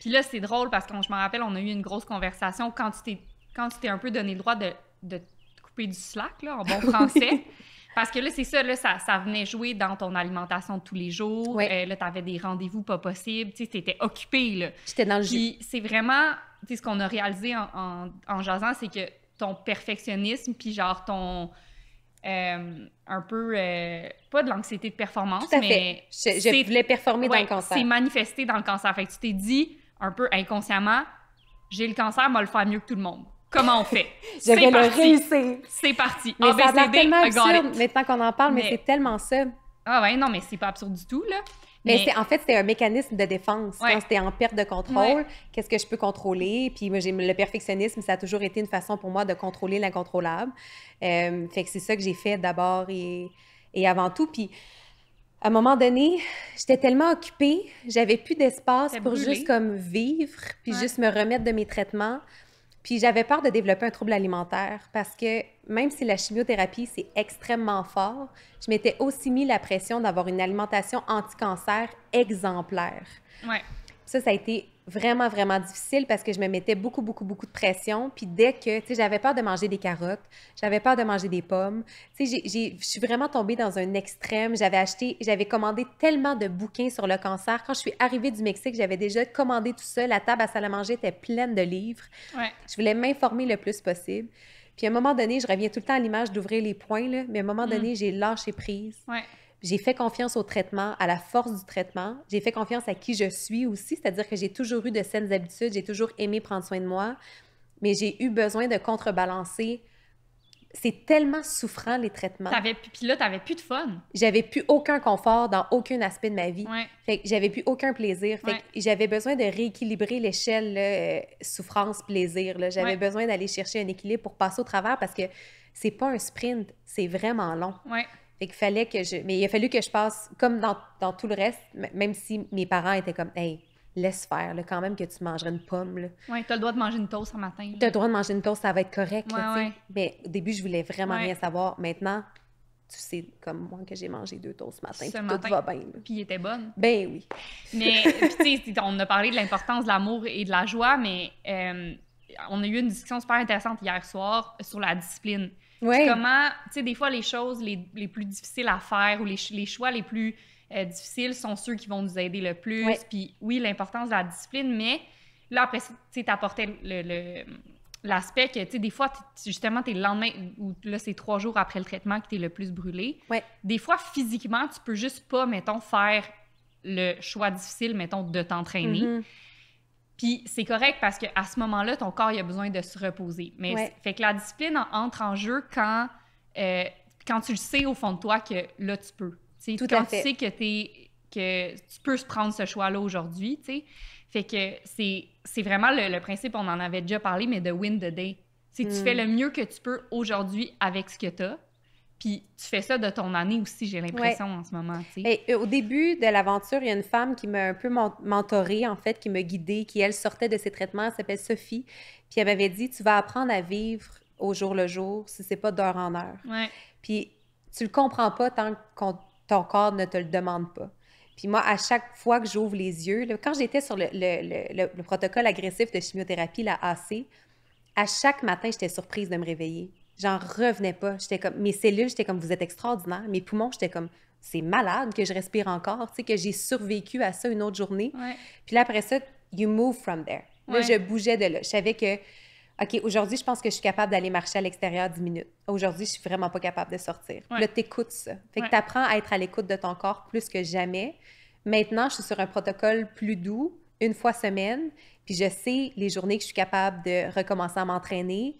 Puis là, c'est drôle parce que je me rappelle, on a eu une grosse conversation quand tu t'es, quand tu t'es un peu donné le droit de, de couper du slack, là, en bon français. Parce que là, c'est ça, là, ça, ça, venait jouer dans ton alimentation de tous les jours. Euh, là, tu des rendez-vous pas possibles. Tu étais occupé. Là. J'étais dans le Puis c'est vraiment, tu ce qu'on a réalisé en, en, jasant, c'est que ton perfectionnisme, puis genre ton. Euh, un peu, euh, pas de l'anxiété de performance, mais. Je, voulais performer dans le cancer. C'est manifesté dans le cancer. Fait que tu t'es dit, un peu inconsciemment, j'ai le cancer, moi, le faire mieux que tout le monde. Comment on fait? je vais parti. C'est parti. Mais tellement absurde maintenant qu'on en parle, mais, c'est tellement ça. Ah ouais, non, mais c'est pas absurde du tout, là. Mais, en fait, c'était un mécanisme de défense. Quand c'était en perte de contrôle, qu'est-ce que je peux contrôler? Puis moi, le perfectionnisme, ça a toujours été une façon pour moi de contrôler l'incontrôlable. Euh, fait que c'est ça que j'ai fait d'abord et, avant tout. Puis à un moment donné, j'étais tellement occupée, j'avais plus d'espace pour juste comme vivre, puis juste me remettre de mes traitements. Puis j'avais peur de développer un trouble alimentaire parce que même si la chimiothérapie, c'est extrêmement fort, je m'étais aussi mis la pression d'avoir une alimentation anti-cancer exemplaire. Ouais. Ça, ça a été vraiment, vraiment difficile parce que je me mettais beaucoup, beaucoup, beaucoup de pression. Puis dès que, tu sais, j'avais peur de manger des carottes, j'avais peur de manger des pommes. Tu sais, je suis vraiment tombée dans un extrême. J'avais acheté, j'avais commandé tellement de bouquins sur le cancer. Quand je suis arrivée du Mexique, j'avais déjà commandé tout ça. La table à salle à manger était pleine de livres. Je voulais m'informer le plus possible. Puis à un moment donné, je reviens tout le temps à l'image d'ouvrir les poings, là, mais à un moment mm. donné, j'ai lâché prise. Ouais. J'ai fait confiance au traitement, à la force du traitement. J'ai fait confiance à qui je suis aussi, c'est-à-dire que j'ai toujours eu de saines habitudes, j'ai toujours aimé prendre soin de moi, mais j'ai eu besoin de contrebalancer c'est tellement souffrant les traitements. puis là, t'avais plus de fun. J'avais plus aucun confort dans aucun aspect de ma vie. j'avais plus aucun plaisir. j'avais besoin de rééquilibrer l'échelle euh, souffrance-plaisir. J'avais besoin d'aller chercher un équilibre pour passer au travers parce que c'est pas un sprint, c'est vraiment long. Fait fallait que je. Mais il a fallu que je passe, comme dans, tout le reste, même si mes parents étaient comme, hey, laisse faire, quand même que tu mangerais une pomme. Oui, tu as le droit de manger une toast ce matin. Tu le droit de manger une toast, ça va être correct. Mais au début, je voulais vraiment rien savoir. Maintenant, tu sais, comme moi, que j'ai mangé deux toasts ce matin, tout va bien. Puis il était bonne. Ben oui. Mais, tu sais, on a parlé de l'importance de l'amour et de la joie, mais euh, on a eu une discussion super intéressante hier soir sur la discipline. Comment, tu sais, des fois, les choses les, les, plus difficiles à faire ou les, les choix les plus euh, difficiles sont ceux qui vont nous aider le plus. Puis oui, l'importance de la discipline, mais là, après, tu sais, t'apportais le, l'aspect que, tu sais, des fois, justement, tu es le lendemain, ou là, c'est trois jours après le traitement que tu es le plus brûlé. Ouais. Des fois, physiquement, tu peux juste pas, mettons, faire le choix difficile, mettons, de t'entraîner. Mm-hmm. Puis c'est correct parce qu'à ce moment-là, ton corps il a besoin de se reposer. Mais fait que la discipline entre en jeu quand, euh, quand tu le sais au fond de toi que là, tu peux. c'est Tout quand tu sais que, que tu peux se prendre ce choix-là aujourd'hui, Fait que c'est vraiment le, principe, on en avait déjà parlé, mais de win the day. Si tu mm. fais le mieux que tu peux aujourd'hui avec ce que tu as, puis tu fais ça de ton année aussi, j'ai l'impression en ce moment. Et, au début de l'aventure, il y a une femme qui m'a un peu mentorée, en fait, qui m'a guidée, qui elle sortait de ses traitements, elle s'appelle Sophie. Puis elle m'avait dit Tu vas apprendre à vivre au jour le jour si c'est pas d'heure en heure. Puis tu le comprends pas tant que ton corps ne te le demande pas. Puis moi, à chaque fois que j'ouvre les yeux, quand j'étais sur le, le protocole agressif de chimiothérapie, la AC, à chaque matin, j'étais surprise de me réveiller. J'en revenais pas. J'étais comme, mes cellules, j'étais comme, vous êtes extraordinaire. Mes poumons, j'étais comme, c'est malade que je respire encore, tu sais, que j'ai survécu à ça une autre journée. Puis là, après ça, you move from there. Là, je bougeais de là. Je savais que, OK, aujourd'hui, je pense que je suis capable d'aller marcher à l'extérieur 10 minutes. Aujourd'hui, je suis vraiment pas capable de sortir. le Là, t'écoutes ça. Fait que t'apprends à être à l'écoute de ton corps plus que jamais. Maintenant, je suis sur un protocole plus doux, une fois semaine, puis je sais les journées que je suis capable de recommencer à m'entraîner,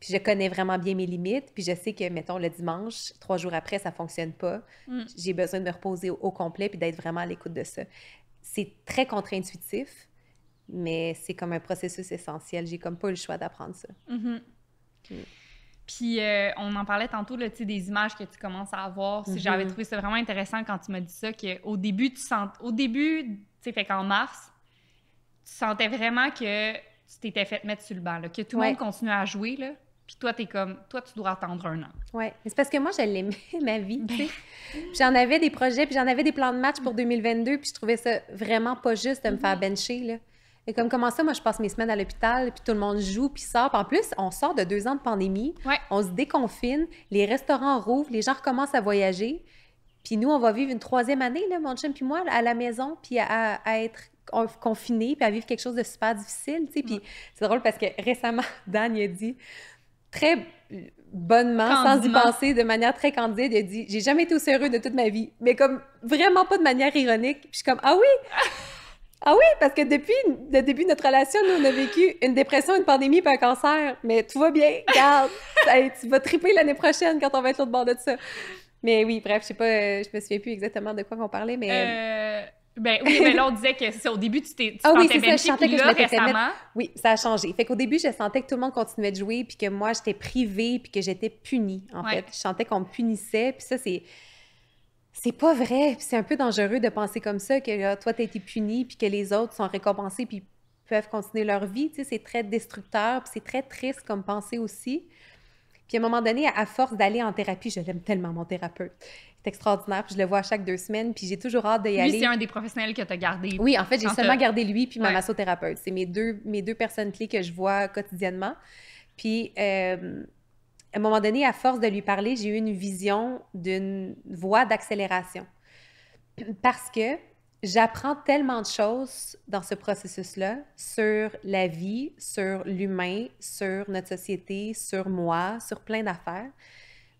puis je connais vraiment bien mes limites. Puis je sais que, mettons, le dimanche, trois jours après, ça fonctionne pas. Mm. J'ai besoin de me reposer au, complet puis d'être vraiment à l'écoute de ça. C'est très contre-intuitif, mais c'est comme un processus essentiel. J'ai comme pas eu le choix d'apprendre ça. Mm-hmm. Mm. Puis euh, on en parlait tantôt, là, des images que tu commences à avoir. Mm-hmm. J'avais trouvé ça vraiment intéressant quand tu m'as dit ça, qu'au début, tu sens... Au début, tu sais fait qu'en mars, tu sentais vraiment que tu t'étais fait mettre sur le banc, que tout le monde continuait à jouer, là, puis toi, t'es comme, toi, tu dois attendre un an. Oui, c'est parce que moi, je l'aimais, ma vie. sais ben. J'en avais des projets, puis j'en avais des plans de match pour 2022, puis je trouvais ça vraiment pas juste de me faire mhm. bencher. Là. Et comme, comment ça, moi, je passe mes semaines à l'hôpital, puis tout le monde joue, puis sort. en plus, on sort de deux ans de pandémie. On se déconfine, les restaurants rouvrent, les gens recommencent à voyager. Puis nous, on va vivre une troisième année, là, mon chum, puis moi, à la maison, puis à, être confiné puis à vivre quelque chose de super difficile. Puis c'est drôle parce que récemment, Dan, a dit très bonnement, sans y penser, de manière très candide, elle dit J'ai jamais été aussi heureux de toute ma vie. Mais comme vraiment pas de manière ironique. je suis comme Ah oui Ah oui, parce que depuis le début de notre relation, nous, on a vécu une dépression, une pandémie, puis un cancer. Mais tout va bien, regarde, tu vas triper l'année prochaine quand on va être l'autre bord de ça. Mais oui, bref, je sais pas, je me souviens plus exactement de quoi qu'on parlait, mais. Euh, euh, ben oui, mais là, on disait que c'est au début, tu t'es ah, oui, ça, là, récemment... Oui, ça a changé. Fait qu'au début, je sentais que tout le monde continuait de jouer, puis que moi, j'étais privée, puis que j'étais punie, en fait. Je sentais qu'on me punissait, puis ça, c'est... C'est pas vrai, c'est un peu dangereux de penser comme ça, que toi, t'as été puni, puis que les autres sont récompensés, puis peuvent continuer leur vie. Tu sais, c'est très destructeur, puis c'est très triste comme pensée aussi. Puis à un moment donné, à force d'aller en thérapie, je l'aime tellement, mon thérapeute. C'est extraordinaire. Puis je le vois chaque deux semaines. Puis j'ai toujours hâte d'y aller. Lui, c'est un des professionnels que tu as gardé. Oui, en fait, j'ai seulement gardé lui puis ma massothérapeute. C'est mes deux, mes deux personnes clés que je vois quotidiennement. Puis euh, à un moment donné, à force de lui parler, j'ai eu une vision d'une voie d'accélération. Parce que j'apprends tellement de choses dans ce processus-là sur la vie, sur l'humain, sur notre société, sur moi, sur plein d'affaires.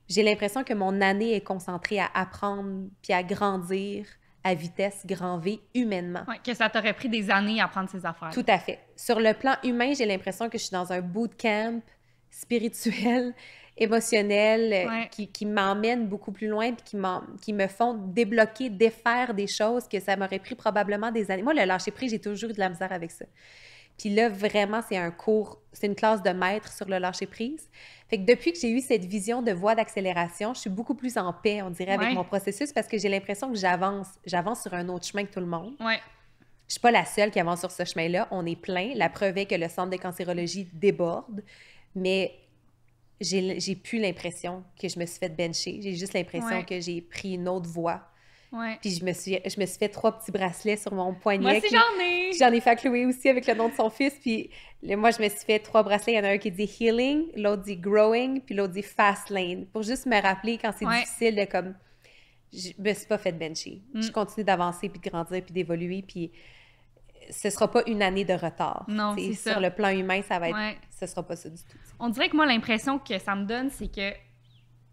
J'ai l'impression que mon année est concentrée à apprendre puis à grandir à vitesse grand V humainement. que ça t'aurait pris des années à apprendre ces affaires. Tout à fait. Sur le plan humain, j'ai l'impression que je suis dans un bootcamp spirituel émotionnelles euh, qui, qui m'emmènent beaucoup plus loin puis qui, qui me font débloquer, défaire des choses que ça m'aurait pris probablement des années. Moi, le lâcher prise, j'ai toujours eu de la misère avec ça. Puis là, vraiment, c'est un cours, c'est une classe de maître sur le lâcher prise. Fait que depuis que j'ai eu cette vision de voie d'accélération, je suis beaucoup plus en paix, on dirait, avec mon processus parce que j'ai l'impression que j'avance. J'avance sur un autre chemin que tout le monde. Ouais. Je suis pas la seule qui avance sur ce chemin-là. On est plein. La preuve est que le centre de cancérologie déborde. Mais j'ai plus l'impression que je me suis fait bencher. J'ai juste l'impression que j'ai pris une autre voie. Puis je me, suis, je me suis fait trois petits bracelets sur mon poignet. Moi aussi, j'en ai! J'en ai fait Chloé aussi avec le nom de son fils. Puis moi, je me suis fait trois bracelets. Il y en a un qui dit healing, l'autre dit growing, puis l'autre dit fast lane. Pour juste me rappeler quand c'est difficile de comme. Je me suis pas fait bencher. Je mm. continue d'avancer, puis de grandir, puis d'évoluer. Puis ce sera pas une année de retard. Non, c'est Sur le plan humain, ça va être, ce sera pas ça du tout. On dirait que moi, l'impression que ça me donne, c'est que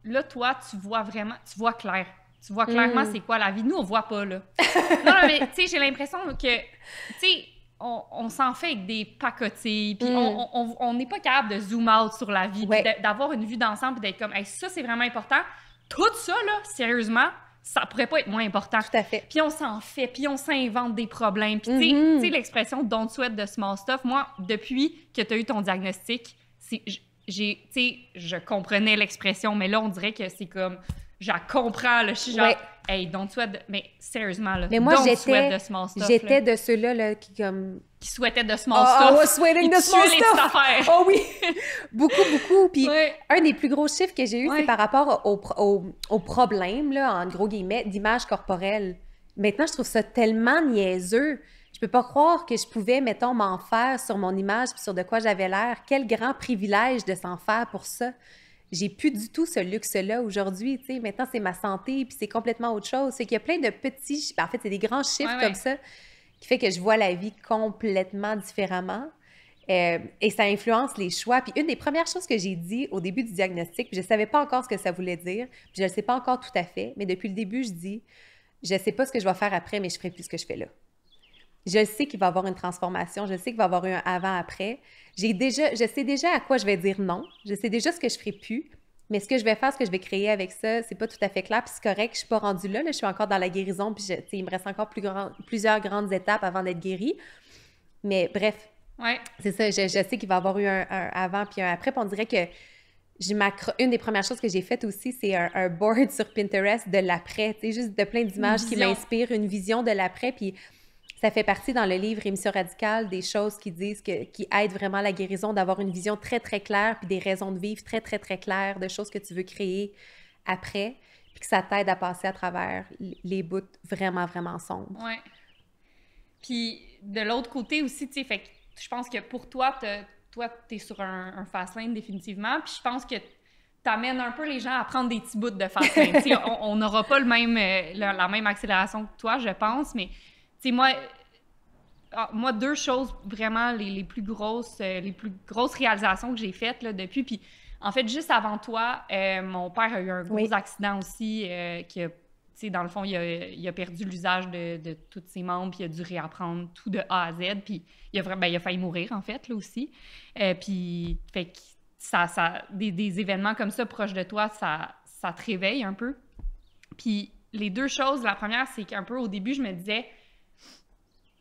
là, toi, tu vois vraiment, tu vois clair. Tu vois clairement mm. c'est quoi la vie. Nous, on voit pas, là. non, mais tu sais, j'ai l'impression que, tu sais, on, s'en fait avec des pacotilles, puis mm. on n'est pas capable de zoom out sur la vie, d'avoir une vue d'ensemble, d'être comme, ça, c'est vraiment important. Tout ça, là, sérieusement, ça pourrait pas être moins important. Tout à fait. Puis on s'en fait, puis on s'invente des problèmes. Puis tu sais, mm-hmm. l'expression don't sweat de small stuff, moi, depuis que tu as eu ton diagnostic, j'ai, je comprenais l'expression, mais là, on dirait que c'est comme J'en comprends, le. je suis genre, hey, don't sweat, mais sérieusement, là, mais moi, j'étais, J'étais de ceux-là qui, comme. Qui souhaitaient de small oh, Oh, sweating de small stuff. Oh oui, beaucoup, beaucoup. Puis un des plus gros chiffres que j'ai eu, c'est par rapport au, problème, là, en gros guillemets, d'image corporelle. Maintenant, je trouve ça tellement niaiseux. Je peux pas croire que je pouvais, mettons, m'en faire sur mon image sur de quoi j'avais l'air. Quel grand privilège de s'en faire pour ça j'ai plus du tout ce luxe-là aujourd'hui. Tu sais, maintenant, c'est ma santé, puis c'est complètement autre chose. C'est qu'il y a plein de petits... Ben, en fait, c'est des grands chiffres comme ça qui fait que je vois la vie complètement différemment. Euh, et ça influence les choix. Puis une des premières choses que j'ai dit au début du diagnostic, je ne savais pas encore ce que ça voulait dire, puis je ne le sais pas encore tout à fait, mais depuis le début, je dis, je ne sais pas ce que je vais faire après, mais je ferai plus ce que je fais là je sais qu'il va y avoir une transformation, je sais qu'il va y avoir un avant-après. J'ai déjà, je sais déjà à quoi je vais dire non, je sais déjà ce que je ferai plus, mais ce que je vais faire, ce que je vais créer avec ça, c'est pas tout à fait clair, puis c'est correct, je suis pas rendue là, je suis encore dans la guérison, puis il me reste encore plusieurs grandes étapes avant d'être guérie. Mais bref, ouais. c'est ça, je, sais qu'il va y avoir eu un, avant puis un après, puis on dirait que une des premières choses que j'ai faites aussi, c'est un, board sur Pinterest de l'après, tu juste de plein d'images qui m'inspirent, une vision de l'après, puis ça fait partie dans le livre Émission radicale des choses qui disent que, qui aident vraiment la guérison, d'avoir une vision très, très claire, puis des raisons de vivre très, très, très claires, de choses que tu veux créer après, puis que ça t'aide à passer à travers les bouts vraiment, vraiment sombres. Oui. Puis de l'autre côté aussi, tu sais, fait je pense que pour toi, toi, tu es sur un, un fast définitivement, puis je pense que t'amènes un peu les gens à prendre des petits bouts de fast on n'aura pas le même, euh, la même accélération que toi, je pense, mais sais, moi, ah, moi, deux choses vraiment les, plus grosses, euh, les plus grosses réalisations que j'ai faites là, depuis. Puis, en fait, juste avant toi, euh, mon père a eu un gros accident aussi euh, qui dans le fond, il a, perdu l'usage de, de tous ses membres, puis il a dû réapprendre tout de A à Z, puis il a, ben, il a failli mourir, en fait, là aussi. puis, fait que ça, ça, des, événements comme ça proches de toi, ça, ça te réveille un peu. Puis, les deux choses, la première, c'est qu'un peu au début, je me disais,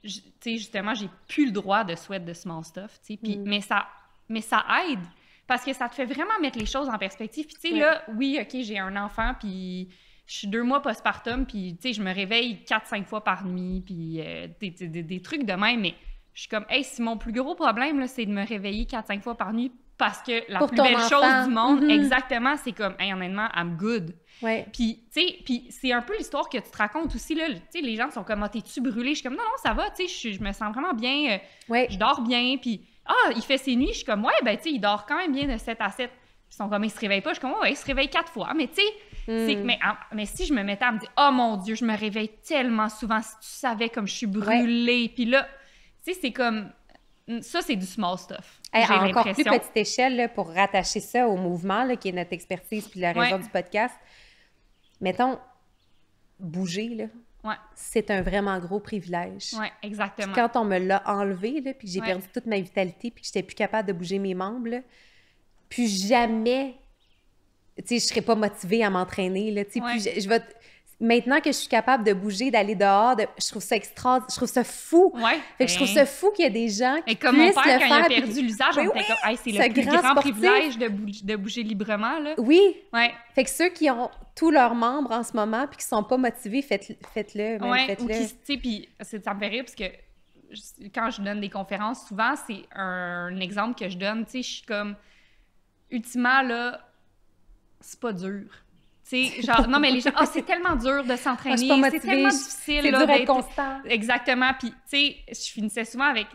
justement, j'ai plus le droit de souhaiter de small stuff, mm. mais, ça, mais ça aide parce que ça te fait vraiment mettre les choses en perspective. Puis, tu sais, là, oui, OK, j'ai un enfant, puis je suis deux mois postpartum, puis, je me réveille quatre, cinq fois par nuit, puis euh, des, trucs de même, mais je suis comme, hey, si mon plus gros problème, c'est de me réveiller quatre, cinq fois par nuit parce que la plus belle chose du monde, mm-hmm. exactement, c'est comme, hey, honnêtement, I'm good. Ouais. Puis, tu sais, puis c'est un peu l'histoire que tu te racontes aussi, là. Tu sais, les gens sont comme, ah, t'es-tu brûlé? Je suis comme, non, non, ça va, tu sais, je me sens vraiment bien. Euh, je dors bien. Puis, ah, il fait ses nuits. Je suis comme, ouais, ben, tu sais, il dort quand même bien de 7 à 7. Ils sont comme, il se réveille pas. Je suis comme, oh, ouais, il se réveille quatre fois. Mais, tu sais, mm. mais, ah, mais si je me mettais à me dire, oh mon Dieu, je me réveille tellement souvent. Si tu savais comme je suis brûlée. Puis là, tu sais, c'est comme, Mm, ça, c'est du small stuff. encore plus petite échelle, là, pour rattacher ça au mouvement, là, qui est notre expertise puis la raison du podcast, mettons, bouger, là. Ouais. C'est un vraiment gros privilège. Oui, exactement. quand on me l'a enlevé, là, puis j'ai perdu toute ma vitalité, puis que j'étais plus capable de bouger mes membres, là, plus jamais, tu sais, je serais pas motivée à m'entraîner, là, tu sais, je vais maintenant que je suis capable de bouger, d'aller dehors, je trouve ça extra, je trouve ça fou. fait que je trouve hein. ça fou qu'il y ait des gens qui Et comme perdu l'usage, c'est le plus grand, privilège de bouger, de bouger, librement, Oui. Fait que ceux qui ont tous leurs membres en ce moment puis qui sont pas motivés, faites-le. Faites le faites ou puis ça me fait parce que quand je donne des conférences, souvent, c'est un, exemple que je donne, tu sais, je suis comme, ultimement, là, c'est pas dur genre, non, mais les gens, ah, c'est tellement dur de ah, s'entraîner, c'est tellement difficile. C'est dur constant. Exactement. Puis, tu sais, je finissais souvent avec.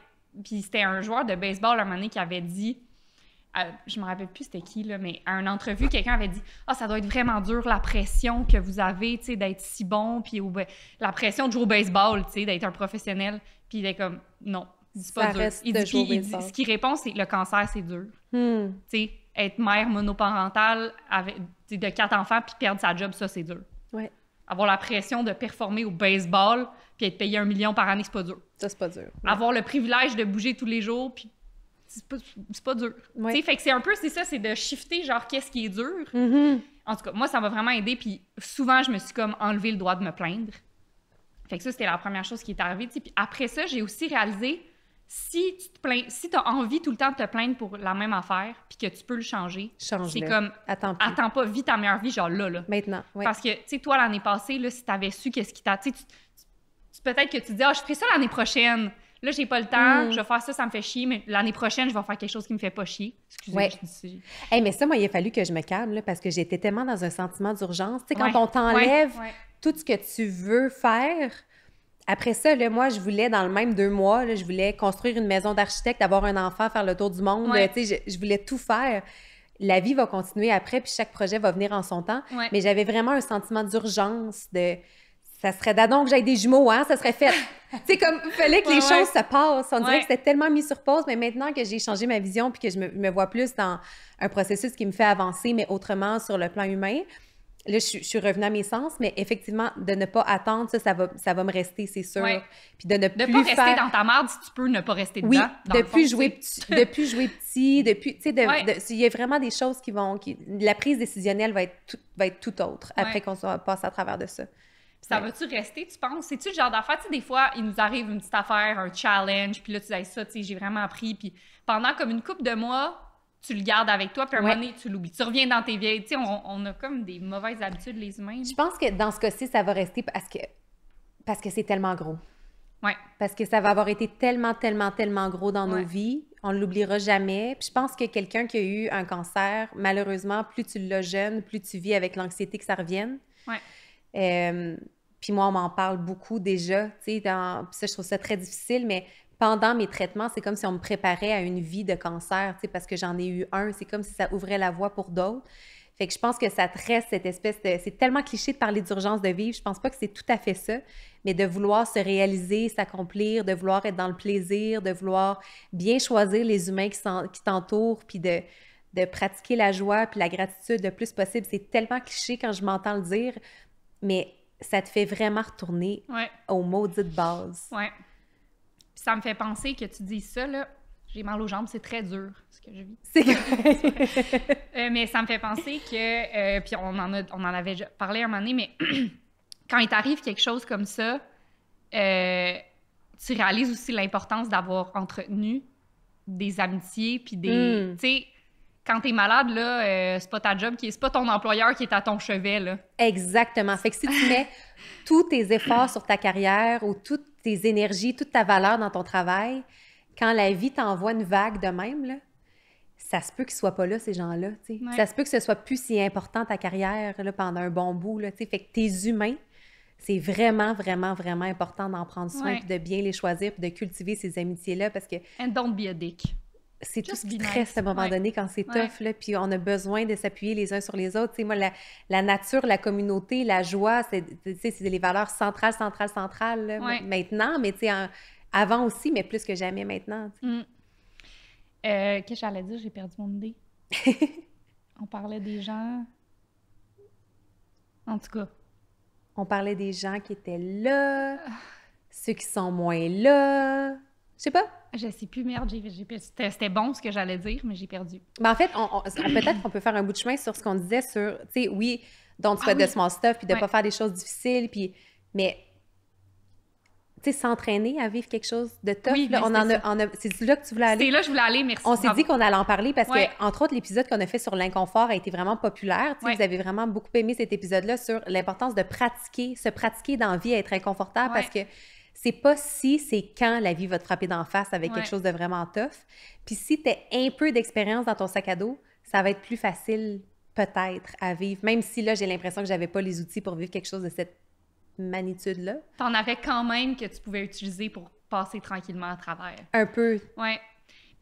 Puis, c'était un joueur de baseball, à un moment donné, qui avait dit. Euh, je me rappelle plus c'était qui, là, mais à une entrevue, quelqu'un avait dit Ah, ça doit être vraiment dur la pression que vous avez, tu d'être si bon, puis la pression de jouer au baseball, tu d'être un professionnel. Puis, il est comme Non, c'est pas dur. Il puis, ce qu'il répond, c'est Le cancer, c'est dur. Hmm. être mère monoparentale avec, de quatre enfants puis perdre sa job, ça, c'est dur. Avoir la pression de performer au baseball puis être payé un million par année, c'est pas dur. Ça, c'est pas dur. Avoir le privilège de bouger tous les jours puis c'est pas, dur. Fait que c'est un peu, c'est ça, c'est de shifter, genre, qu'est-ce qui est dur. Mm-hmm. En tout cas, moi, ça m'a vraiment aidé. Puis souvent, je me suis comme enlevé le droit de me plaindre. Fait que ça, c'était la première chose qui est arrivée. Puis après ça, j'ai aussi réalisé si tu te plains, si as envie tout le temps de te plaindre pour la même affaire, puis que tu peux le changer, Change c'est comme attends, pas, vis ta meilleure vie genre là là. Maintenant. Oui. Parce que tu sais toi l'année passée là, si avais su qu'est-ce qui t'a, tu, peut-être que tu dis ah je ferai ça l'année prochaine. Là, j'ai pas le temps, mm. je vais faire ça, ça me fait chier, mais l'année prochaine, je vais faire quelque chose qui me fait pas chier. Excusez-moi, je mais ça, moi, il a fallu que je me calme, parce que j'étais tellement dans un sentiment d'urgence. Tu sais, quand on t'enlève tout ce que tu veux faire, après ça, là, moi, je voulais, dans le même deux mois, je voulais construire une maison d'architecte, avoir un enfant, faire le tour du monde. je, voulais tout faire. La vie va continuer après, puis chaque projet va venir en son temps. Mais j'avais vraiment un sentiment d'urgence, de ça serait d'adon que j'aille des jumeaux, hein, ça serait fait. c'est comme, il fallait que les choses se passent. On dirait que c'était tellement mis sur pause, mais maintenant que j'ai changé ma vision, puis que je me vois plus dans un processus qui me fait avancer, mais autrement sur le plan humain, Là, je, suis revenue à mes sens, mais effectivement, de ne pas attendre, ça, va, ça va me rester, c'est sûr. Puis de ne plus pas rester dans ta merde si tu peux ne pas rester dedans. de, plus jouer, de plus jouer petit, Tu sais, il y a vraiment des choses qui vont... la prise décisionnelle va être tout, va être tout autre après qu'on soit passe à travers de ça. Ça va-tu rester, tu penses? C'est-tu le genre d'affaire? Tu sais, des fois, il nous arrive une petite affaire, un challenge, puis là, tu dis ça, tu sais, j'ai vraiment appris. Puis pendant comme une coupe de mois, tu le gardes avec toi, puis à un moment tu l'oublies. Tu reviens dans tes vieilles. Tu sais, on, a comme des mauvaises habitudes, les humains. Je pense que dans ce cas-ci, ça va rester parce que parce que c'est tellement gros. Ouais. Parce que ça va avoir été tellement, tellement, tellement gros dans nos vies. On ne l'oubliera jamais. Puis je pense que quelqu'un qui a eu un cancer, malheureusement, plus tu le jeune, plus tu vis avec l'anxiété que ça revienne. Ouais. Euh, puis moi, on m'en parle beaucoup déjà. Dans... ça, je trouve ça très difficile, mais pendant mes traitements, c'est comme si on me préparait à une vie de cancer, parce que j'en ai eu un. C'est comme si ça ouvrait la voie pour d'autres. Fait que je pense que ça te reste cette espèce de. C'est tellement cliché de parler d'urgence de vivre. Je pense pas que c'est tout à fait ça, mais de vouloir se réaliser, s'accomplir, de vouloir être dans le plaisir, de vouloir bien choisir les humains qui t'entourent, puis de, de pratiquer la joie puis la gratitude le plus possible. C'est tellement cliché quand je m'entends le dire, mais ça te fait vraiment retourner ouais. aux maudites bases. Ouais ça me fait penser que tu dis ça, là. J'ai mal aux jambes, c'est très dur ce que je vis. Euh, mais ça me fait penser que, euh, puis on en, a, on en avait parlé un moment donné, mais quand il t'arrive quelque chose comme ça, euh, tu réalises aussi l'importance d'avoir entretenu des amitiés, puis des. Hmm quand es malade, là, euh, c'est pas ta job, qui, c'est pas ton employeur qui est à ton chevet, Exactement. Fait que si tu mets tous tes efforts sur ta carrière ou toutes tes énergies, toute ta valeur dans ton travail, quand la vie t'envoie une vague de même, là, ça se peut qu'ils soient pas là, ces gens-là, Ça se peut que ce soit plus si important ta carrière, là, pendant un bon bout, là, Fait que tes humains, c'est vraiment, vraiment, vraiment important d'en prendre soin, de bien les choisir, de cultiver ces amitiés-là, parce que... And don't be a dick c'est tout ce qui nice. à un moment donné quand c'est tough, là, puis on a besoin de s'appuyer les uns sur les autres. moi, la, nature, la communauté, la joie, c'est les valeurs centrales, centrales, centrales maintenant, mais avant aussi, mais plus que jamais maintenant. Mm. Euh, qu'est-ce que j'allais dire? J'ai perdu mon idée. on parlait des gens. En tout cas. On parlait des gens qui étaient là, ah. ceux qui sont moins là. Je sais pas. Je sais plus, merde. C'était bon ce que j'allais dire, mais j'ai perdu. Mais ben, en fait, on, peut-être qu'on peut faire un bout de chemin sur ce qu'on disait sur, tu sais, oui, donc, tu ah, de the small stuff, puis de pas faire des choses difficiles, puis. Mais tu sais, s'entraîner à vivre quelque chose de top, ben, on en a, c'est là que tu voulais aller. C'est là que je voulais aller, merci. On s'est dit qu'on allait en parler parce que, entre autres, l'épisode qu'on a fait sur l'inconfort a été vraiment populaire. tu sais, Vous avez vraiment beaucoup aimé cet épisode-là sur l'importance de pratiquer, se pratiquer dans la vie à être inconfortable parce que c'est pas si, c'est quand la vie va te frapper d'en face avec quelque chose de vraiment tough. Puis si tu un peu d'expérience dans ton sac à dos, ça va être plus facile peut-être à vivre, même si là, j'ai l'impression que j'avais pas les outils pour vivre quelque chose de cette magnitude-là. T'en avais quand même que tu pouvais utiliser pour passer tranquillement à travers. Un peu. Ouais.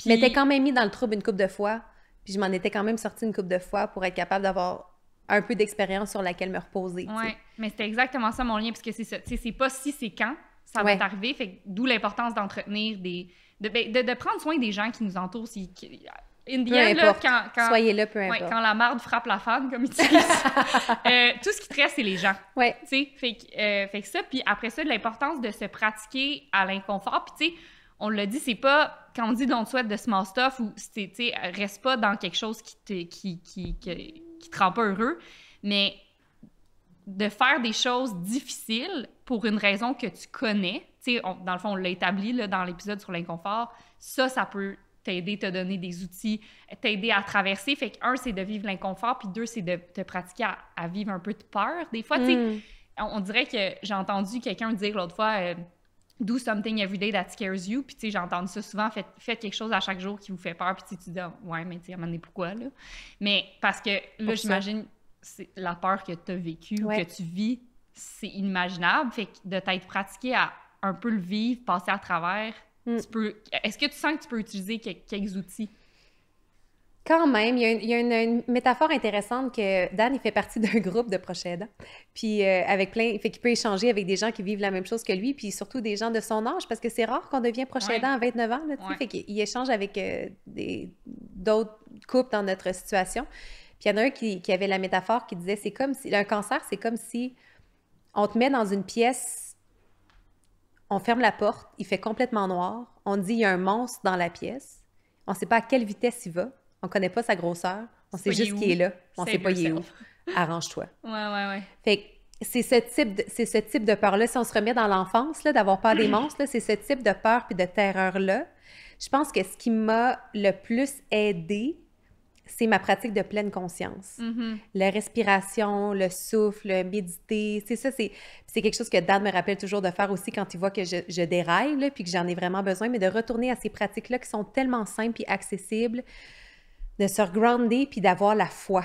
Mais t'es quand même mis dans le trouble une coupe de fois, puis je m'en étais quand même sorti une coupe de fois pour être capable d'avoir un peu d'expérience sur laquelle me reposer. Oui, mais c'était exactement ça mon lien, puisque que c'est ça. c'est pas si, c'est quand ça va t'arriver. Fait d'où l'importance d'entretenir des. Ben, de, prendre soin des gens qui nous entourent. Si, là, quand, Soyez le peu importe. quand la marde frappe la femme, comme ils disent, euh, tout ce qui te reste, c'est les gens. tu sais, fait, euh, fait que ça, puis après ça, l'importance de se pratiquer à l'inconfort. Puis, tu sais, on l'a dit, c'est pas quand on dit tu souhaite de small stuff ou, tu sais, euh, reste pas dans quelque chose qui te, qui, qui, qui, qui te rend pas heureux, mais de faire des choses difficiles pour une raison que tu connais, tu sais, dans le fond, on l'a établi là, dans l'épisode sur l'inconfort, ça, ça peut t'aider, te donner des outils, t'aider à traverser. Fait que, un, c'est de vivre l'inconfort, puis deux, c'est de te pratiquer à, vivre un peu de peur. Des fois, hmm. on, dirait que j'ai entendu quelqu'un dire l'autre fois euh, Do something every day that scares you. Puis, tu sais, j'entends ça souvent faites, quelque chose à chaque jour qui vous fait peur. Puis, tu dis Ouais, mais tu sais, à un pourquoi, là Mais parce que là, j'imagine, c'est la peur que tu as vécue ou que tu vis c'est inimaginable. Fait que de t'être pratiqué à un peu le vivre, passer à travers, mm. Est-ce que tu sens que tu peux utiliser quelques, outils? Quand même, il y a, une, métaphore intéressante que Dan, il fait partie d'un groupe de proches aidants, puis euh, avec plein, fait qu'il peut échanger avec des gens qui vivent la même chose que lui, puis surtout des gens de son âge, parce que c'est rare qu'on devienne proche ouais. à 29 ans, là, sais, fait qu'il échange avec euh, d'autres couples dans notre situation. Puis il y en a un qui, qui avait la métaphore qui disait, c'est comme si, un cancer, c'est comme si on te met dans une pièce, on ferme la porte, il fait complètement noir, on dit il y a un monstre dans la pièce, on ne sait pas à quelle vitesse il va, on ne connaît pas sa grosseur, on sait juste qu'il est là, on ne sait pas il est Arrange-toi. Ouais, ouais, ouais. c'est ce type de, ce type de peur-là. Si on se remet dans l'enfance, d'avoir peur des monstres, c'est ce type de peur puis de terreur-là. Je pense que ce qui m'a le plus aidé, c'est ma pratique de pleine conscience. Mm-hmm. La respiration, le souffle, méditer, c'est ça, c'est quelque chose que Dan me rappelle toujours de faire aussi quand il voit que je, déraille, là, puis que j'en ai vraiment besoin, mais de retourner à ces pratiques-là qui sont tellement simples et accessibles, de se regrounder, puis d'avoir la foi,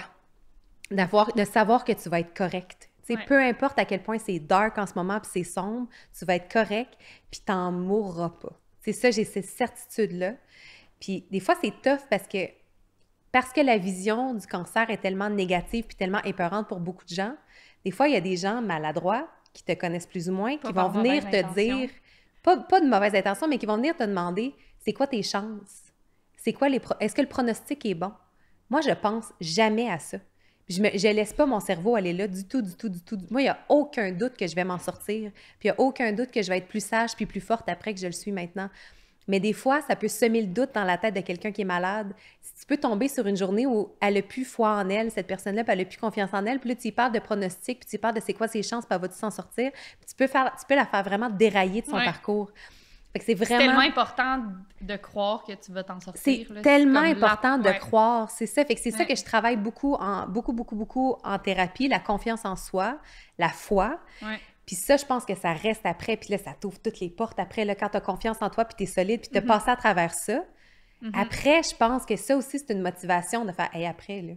d'avoir de savoir que tu vas être correct. c'est Peu importe à quel point c'est dark en ce moment, puis c'est sombre, tu vas être correct, puis t'en mourras pas. C'est ça, j'ai cette certitude-là. Puis des fois, c'est tough parce que parce que la vision du cancer est tellement négative puis tellement épeurante pour beaucoup de gens, des fois, il y a des gens maladroits qui te connaissent plus ou moins, qui vont venir te dire, pas, de mauvaise intention, mais qui vont venir te demander, c'est quoi tes chances? C'est quoi les... Est-ce que le pronostic est bon? Moi, je pense jamais à ça. Je ne laisse pas mon cerveau aller là du tout, du tout, du tout. Moi, il n'y a aucun doute que je vais m'en sortir. Puis il n'y a aucun doute que je vais être plus sage puis plus forte après que je le suis maintenant. Mais des fois, ça peut semer le doute dans la tête de quelqu'un qui est malade. Si tu peux tomber sur une journée où elle n'a plus foi en elle, cette personne-là, puis elle n'a plus confiance en elle, puis là, tu y parles de pronostic, puis tu y parles de c'est quoi ses chances, puis elle va-tu s'en sortir, puis tu peux, faire, tu peux la faire vraiment dérailler de son parcours. C'est vraiment... tellement important de croire que tu vas t'en sortir. C'est tellement important de croire, c'est ça. Fait c'est ça que je travaille beaucoup, en, beaucoup, beaucoup, beaucoup en thérapie, la confiance en soi, la foi. Ouais. Puis ça, je pense que ça reste après, puis là, ça t'ouvre toutes les portes après, là, quand tu as confiance en toi, puis tu es solide, puis tu mm-hmm. passé à travers ça. Mm-hmm. Après, je pense que ça aussi, c'est une motivation de faire, et après, là,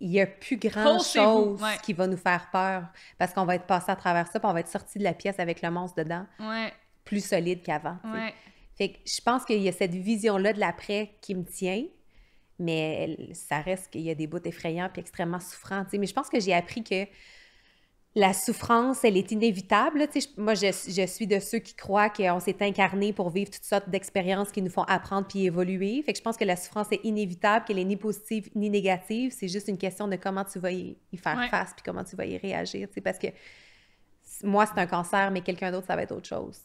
il n'y a plus grand-chose qui va nous faire peur parce qu'on va être passé à travers ça, puis on va être sorti de la pièce avec le monstre dedans, ouais. plus solide qu'avant. Fait que je pense qu'il y a cette vision-là de l'après qui me tient, mais ça reste qu'il y a des bouts effrayants puis extrêmement souffrants. Mais je pense que j'ai appris que la souffrance, elle est inévitable. moi, je, suis de ceux qui croient qu'on s'est incarné pour vivre toutes sortes d'expériences qui nous font apprendre puis évoluer. Fait que je pense que la souffrance est inévitable, qu'elle est ni positive ni négative. C'est juste une question de comment tu vas y, faire face puis comment tu vas y réagir. parce que moi, c'est un cancer, mais quelqu'un d'autre, ça va être autre chose.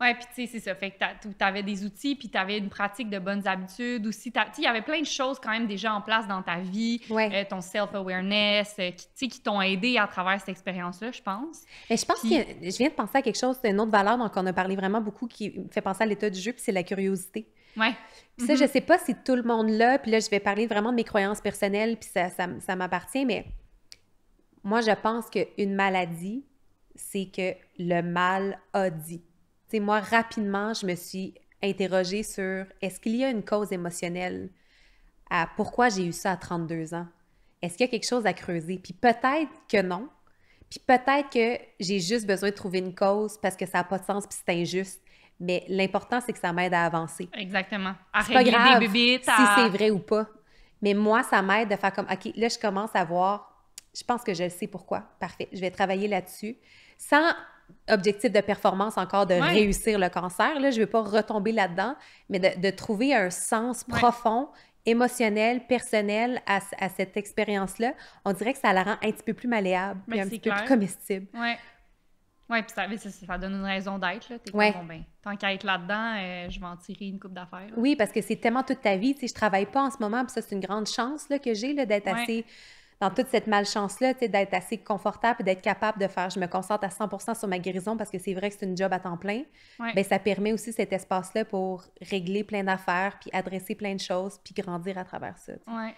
Oui, puis tu sais, c'est ça. Fait que tu avais des outils, puis tu avais une pratique de bonnes habitudes aussi. Tu sais, il y avait plein de choses quand même déjà en place dans ta vie, ouais. Euh, ton self-awareness, euh, tu sais, qui t'ont aidé à travers cette expérience-là, je pense. Mais je pense que je viens de penser à quelque chose, une autre valeur dont on a parlé vraiment beaucoup qui me fait penser à l'état du jeu, puis c'est la curiosité. Ouais. Puis ça, je mm-hmm. sais pas si tout le monde l'a, puis là, je vais parler vraiment de mes croyances personnelles, puis ça, ça, ça m'appartient, mais moi, je pense qu'une maladie, c'est que le mal a dit moi, rapidement, je me suis interrogée sur est-ce qu'il y a une cause émotionnelle à pourquoi j'ai eu ça à 32 ans? Est-ce qu'il y a quelque chose à creuser? Puis peut-être que non. Puis peut-être que j'ai juste besoin de trouver une cause parce que ça n'a pas de sens puis c'est injuste. Mais l'important, c'est que ça m'aide à avancer. Exactement. À pas si c'est vrai ou pas. Mais moi, ça m'aide de faire comme, OK, là, je commence à voir, je pense que je sais pourquoi. Parfait, je vais travailler là-dessus. Sans objectif de performance encore de réussir le cancer. Là, je ne vais pas retomber là-dedans, mais de, trouver un sens profond, émotionnel, personnel à, à cette expérience-là. On dirait que ça la rend un petit peu plus malléable, un petit peu plus comestible. Oui. puis ça, donne une raison d'être. Ben, tant qu'à être là-dedans, euh, je vais en tirer une coupe d'affaires. Oui, parce que c'est tellement toute ta vie. Je travaille pas en ce moment, puis ça, c'est une grande chance là, que j'ai d'être assez dans toute cette malchance-là, d'être assez confortable et d'être capable de faire, je me concentre à 100 sur ma guérison parce que c'est vrai que c'est une job à temps plein, mais ben, ça permet aussi cet espace-là pour régler plein d'affaires, puis adresser plein de choses, puis grandir à travers ça. Ouais.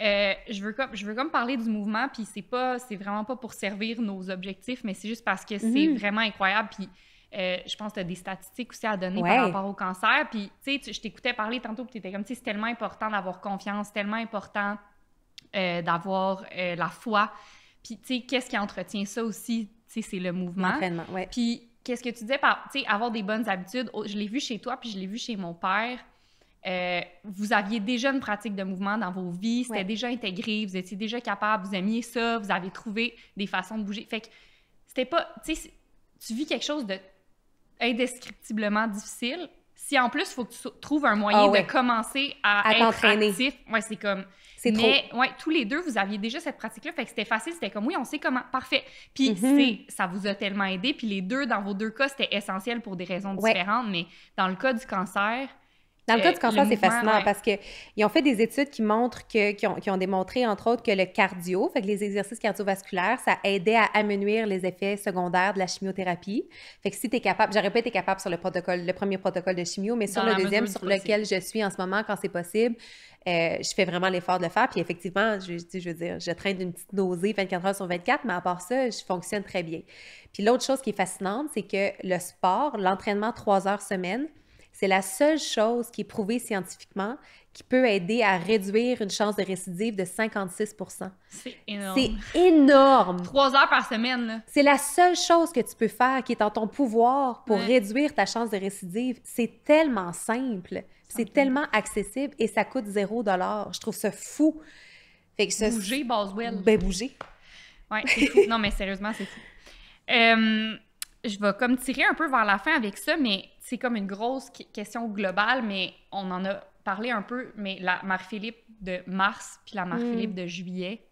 Euh, je, veux comme, je veux comme parler du mouvement, puis c'est pas, c'est vraiment pas pour servir nos objectifs, mais c'est juste parce que c'est mm-hmm. vraiment incroyable, puis euh, je pense que tu as des statistiques aussi à donner par rapport au cancer. Puis, tu sais, je t'écoutais parler tantôt, puis tu étais comme, tu sais, c'est tellement important d'avoir confiance, tellement important euh, d'avoir euh, la foi. Puis, tu sais, qu'est-ce qui entretient ça aussi? Tu sais, c'est le mouvement. Puis, qu'est-ce que tu disais par, tu sais, avoir des bonnes habitudes? je l'ai vu chez toi, puis je l'ai vu chez mon père. Euh, vous aviez déjà une pratique de mouvement dans vos vies, c'était déjà intégré, vous étiez déjà capable, vous aimiez ça, vous avez trouvé des façons de bouger. Fait que c'était pas, tu sais, tu vis quelque chose de indescriptiblement difficile, si en plus, il faut que tu trouves un moyen ah de commencer à, être actif, ouais, c'est comme. C'est Mais trop. ouais, tous les deux, vous aviez déjà cette pratique-là, fait que c'était facile, c'était comme oui, on sait comment, parfait. Puis mm-hmm. ça vous a tellement aidé. Puis les deux, dans vos deux cas, c'était essentiel pour des raisons différentes. Mais dans le cas du cancer, dans le cas euh, du cancer, c'est fascinant parce parce qu'ils ont fait des études qui montrent que, qui ont, qui, ont, démontré, entre autres, que le cardio, fait que les exercices cardiovasculaires, ça aidait à amenuir les effets secondaires de la chimiothérapie. Fait que si tu es capable, j'aurais pas été capable sur le protocole, le premier protocole de chimio, mais sur le deuxième, sur lequel je suis en ce moment, quand c'est possible, euh, je fais vraiment l'effort de le faire. Puis effectivement, je, je veux dire, je traîne une petite nausée 24 heures sur 24, mais à part ça, je fonctionne très bien. Puis l'autre chose qui est fascinante, c'est que le sport, l'entraînement trois heures semaine, c'est la seule chose qui est prouvée scientifiquement qui peut aider à réduire une chance de récidive de 56 C'est énorme. C'est énorme. Trois heures par semaine. C'est la seule chose que tu peux faire qui est en ton pouvoir pour réduire ta chance de récidive. C'est tellement simple. C'est tellement accessible et ça coûte zéro dollar. Je trouve ça fou. Fait que ça, bouger, Boswell. Ben, bouger. Ouais, non, mais sérieusement, c'est euh, je vais comme tirer un peu vers la fin avec ça, mais c'est comme une grosse question globale, mais on en a parlé un peu, mais la Marie-Philippe de mars puis la Marie-Philippe mm. de juillet,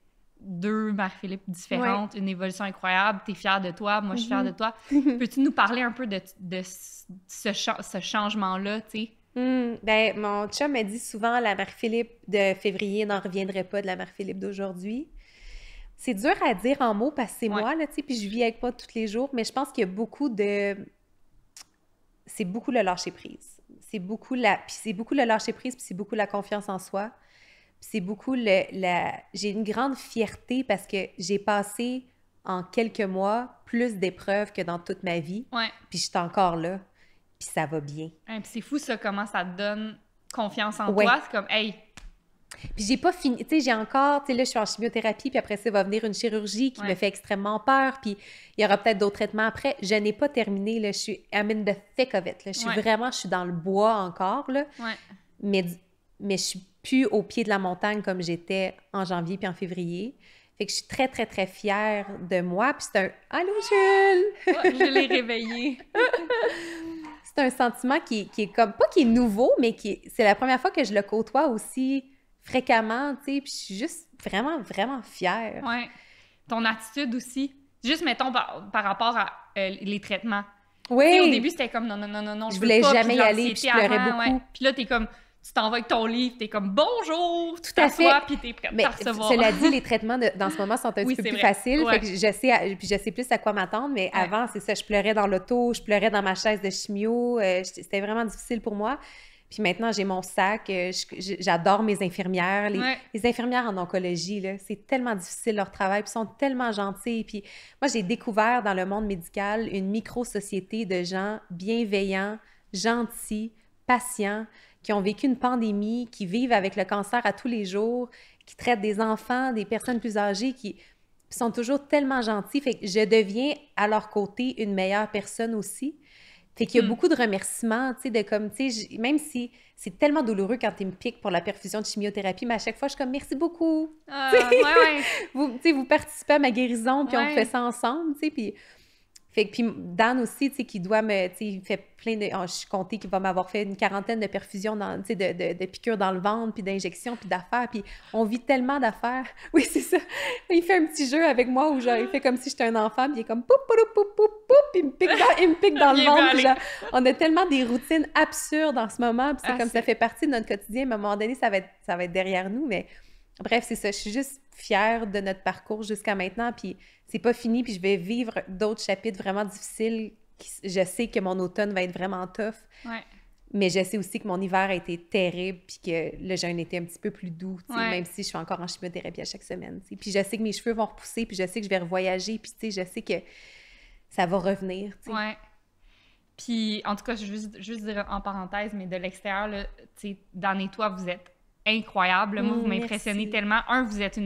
deux Marie-Philippe différentes, une évolution incroyable, t'es fière de toi, moi je suis fière mm-hmm. de toi. Peux-tu nous parler un peu de, ce, changement-là, tu sais? Mm, ben, mon chum m'a dit souvent la Marie-Philippe de février n'en reviendrait pas de la Marie-Philippe d'aujourd'hui. C'est dur à dire en mots parce que c'est moi, là, tu sais, puis je vis avec pas tous les jours, mais je pense qu'il y a beaucoup de. C'est beaucoup le lâcher prise. C'est beaucoup la. Puis c'est beaucoup le lâcher prise, puis c'est beaucoup la confiance en soi. Puis c'est beaucoup le. La... J'ai une grande fierté parce que j'ai passé en quelques mois plus d'épreuves que dans toute ma vie. Puis je suis encore là. Puis ça va bien. Hein, puis c'est fou, ça, comment ça te donne confiance en toi. C'est comme, hey, puis j'ai pas fini, tu sais, j'ai encore, tu sais, là, je suis en chimiothérapie, puis après ça, va venir une chirurgie qui me fait extrêmement peur, puis il y aura peut-être d'autres traitements après. Je n'ai pas terminé, là, je suis, I'm in the thick of it, là. Je suis vraiment, je suis dans le bois encore, là. Mais, mais je suis plus au pied de la montagne comme j'étais en janvier puis en février. Fait que je suis très, très, très fière de moi. Puis c'est un « Allô, Jules! je l'ai réveillé! c'est un sentiment qui, qui, est comme... Pas qui est nouveau, mais qui c'est la première fois que je le côtoie aussi fréquemment, tu sais, puis je suis juste vraiment, vraiment fière. Oui. Ton attitude aussi, juste mettons par, par rapport à euh, les traitements. Oui. au début, c'était comme non, non, non, non, non, je, voulais jamais y aller, puis je pleurais beaucoup. Puis là, t'es comme, tu t'en vas avec ton livre, t'es comme bonjour, tout tu t'assois, puis es prête à recevoir. Cela dit, les traitements dans ce moment sont un petit peu plus faciles, fait que je sais, puis je sais plus à quoi m'attendre. Mais avant, c'est ça, je pleurais dans l'auto, je pleurais dans ma chaise de chimio, euh, c'était vraiment difficile pour moi. Puis maintenant, j'ai mon sac, euh, j'adore mes infirmières. Les, infirmières en oncologie, c'est tellement difficile leur travail, puis sont tellement gentilles. Puis moi, j'ai découvert dans le monde médical une micro-société de gens bienveillants, gentils, patients, qui ont vécu une pandémie, qui vivent avec le cancer à tous les jours, qui traitent des enfants, des personnes plus âgées, qui sont toujours tellement gentils. Fait que je deviens à leur côté une meilleure personne aussi. Fait qu'il y a mm. beaucoup de remerciements, tu sais, de comme, tu sais, même si c'est tellement douloureux quand tu me pique pour la perfusion de chimiothérapie, mais à chaque fois, je suis comme, merci beaucoup. Euh, vous, participez à ma guérison, puis on fait ça ensemble, tu sais, puis fait puis Dan aussi, tu sais, qui doit me, tu sais, il fait plein de, oh, je suis comptée qu'il va m'avoir fait une quarantaine de perfusions, dans, tu sais, de, piqûres dans le ventre, puis d'injections, puis d'affaires, puis on vit tellement d'affaires. Oui, c'est ça. Il fait un petit jeu avec moi où genre, il fait comme si j'étais un enfant, puis il est comme poup, poup, poup, poup, poup, puis il me pique dans, le ventre. on a tellement des routines absurdes en ce moment, puis c'est ah, comme ça fait partie de notre quotidien. À un moment donné, ça va être, ça va être derrière nous, mais Bref, c'est ça. Je suis juste fière de notre parcours jusqu'à maintenant. Puis c'est pas fini. Puis je vais vivre d'autres chapitres vraiment difficiles. Je sais que mon automne va être vraiment tough. Mais je sais aussi que mon hiver a été terrible, puis que le jeûne était un petit peu plus doux, même si je suis encore en chimiothérapie à chaque semaine. Puis je sais que mes cheveux vont repousser, puis je sais que je vais revoyager, puis tu sais, je sais que ça va revenir. Ouais. Puis en tout cas, je veux juste dire en parenthèse, mais de l'extérieur, tu sais, dans les toits, vous êtes incroyable. Moi, vous oh, m'impressionnez tellement. Un, vous êtes,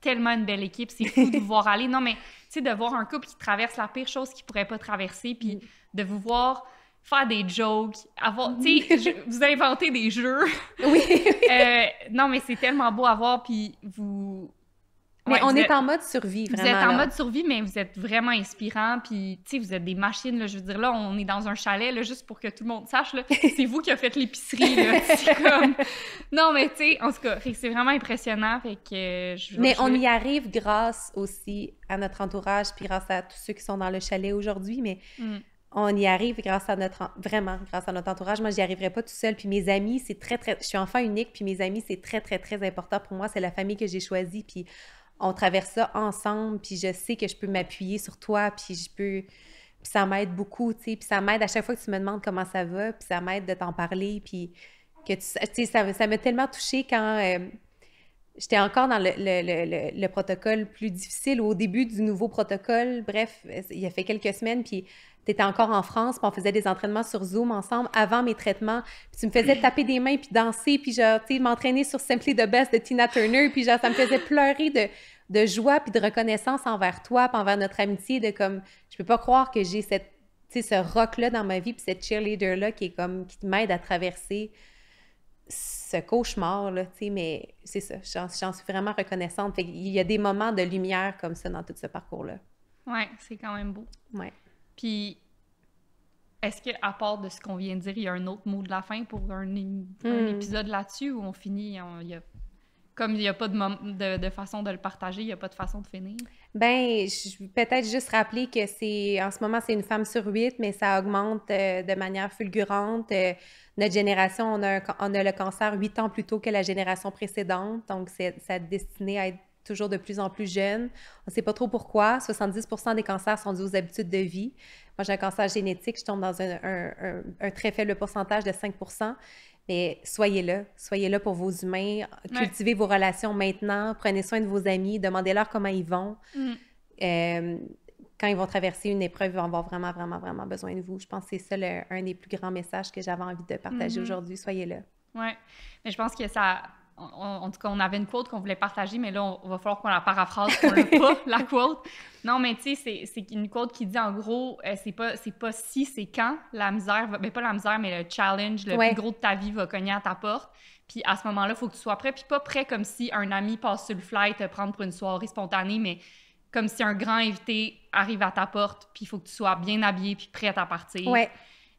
tellement une belle équipe. C'est fou de vous voir aller. Non, mais tu sais, de voir un couple qui traverse la pire chose qu'il pourrait pas traverser, puis mm. de vous voir faire des jokes, avoir, tu mm. sais, vous inventez des jeux. oui. Euh, non, mais c'est tellement beau à voir, puis vous, mais on est en mode survie, vraiment. Vous êtes en mode survie, mais vous êtes vraiment inspirant. Puis, tu sais, vous êtes des machines, là, Je veux dire, là, on est dans un chalet, là, juste pour que tout le monde sache, C'est vous qui avez fait l'épicerie, C'est comme... Non, mais tu sais, en tout cas, c'est vraiment impressionnant. Fait que... Euh, je, mais on y arrive grâce aussi à notre entourage, puis grâce à tous ceux qui sont dans le chalet aujourd'hui, mais... Mm. On y arrive grâce à notre... Vraiment, grâce à notre entourage. Moi, j'y arriverais pas tout seul. Puis mes amis, c'est très, très... Je suis enfant unique, puis mes amis, c'est très, très, très important pour moi. C'est la famille que j'ai choisie, puis on traverse ça ensemble, puis je sais que je peux m'appuyer sur toi, puis je peux... Puis ça m'aide beaucoup, tu sais, puis ça m'aide à chaque fois que tu me demandes comment ça va, puis ça m'aide de t'en parler, puis que tu... Tu sais, ça m'a tellement touchée quand... Euh, j'étais encore dans le, protocole plus difficile au début du nouveau protocole. Bref, il y a fait quelques semaines, puis tu étais encore en France, puis on faisait des entraînements sur Zoom ensemble avant mes traitements. Puis tu me faisais taper des mains, puis danser, puis genre, m'entraîner sur Simply the Best de Tina Turner, puis genre, ça me faisait pleurer de, joie, puis de reconnaissance envers toi, puis envers notre amitié, de comme, je peux pas croire que j'ai cette, ce rock-là dans ma vie, puis cette cheerleader-là qui est comme, qui m'aide à traverser ce cauchemar, là, tu sais, mais c'est ça, j'en suis vraiment reconnaissante. Il y a des moments de lumière comme ça dans tout ce parcours-là. Ouais, c'est quand même beau. Ouais. Puis, est-ce qu'à part de ce qu'on vient de dire, il y a un autre mot de la fin pour un, hmm. épisode là-dessus où on finit, il y a comme il n'y a pas de, de, façon de le partager, il n'y a pas de façon de finir? Ben, peut-être juste rappeler que c'est en ce moment, c'est une femme sur huit, mais ça augmente euh, de manière fulgurante. Euh, notre génération, on a, le cancer huit ans plus tôt que la génération précédente, donc c'est destiné à être toujours de plus en plus jeune. On ne sait pas trop pourquoi. 70 des cancers sont dus aux habitudes de vie. Moi, j'ai un cancer génétique, je tombe dans un, un très faible pourcentage de 5 mais soyez là, soyez là pour vos humains, cultivez vos relations maintenant, prenez soin de vos amis, demandez-leur comment ils vont. Mm. Euh, quand ils vont traverser une épreuve, ils vont avoir vraiment, vraiment, vraiment besoin de vous. Je pense que c'est ça un des plus grands messages que j'avais envie de partager mm-hmm. aujourd'hui. Soyez là. Oui, mais je pense que ça, en tout cas, on avait une quote qu'on voulait partager, mais là, on, va falloir qu'on la paraphrase, pour l'a pas, la quote. Non, mais tu sais, c'est une quote qui dit, en gros, euh, c'est pas, pas si, c'est quand la misère, va, ben, pas la misère, mais le challenge, le plus gros de ta vie va cogner à ta porte. Puis à ce moment-là, il faut que tu sois prêt. Puis pas prêt comme si un ami passe sur le flight, te prendre pour une soirée spontanée, mais comme si un grand invité arrive à ta porte, puis il faut que tu sois bien habillé, puis prêt à partir. Ouais.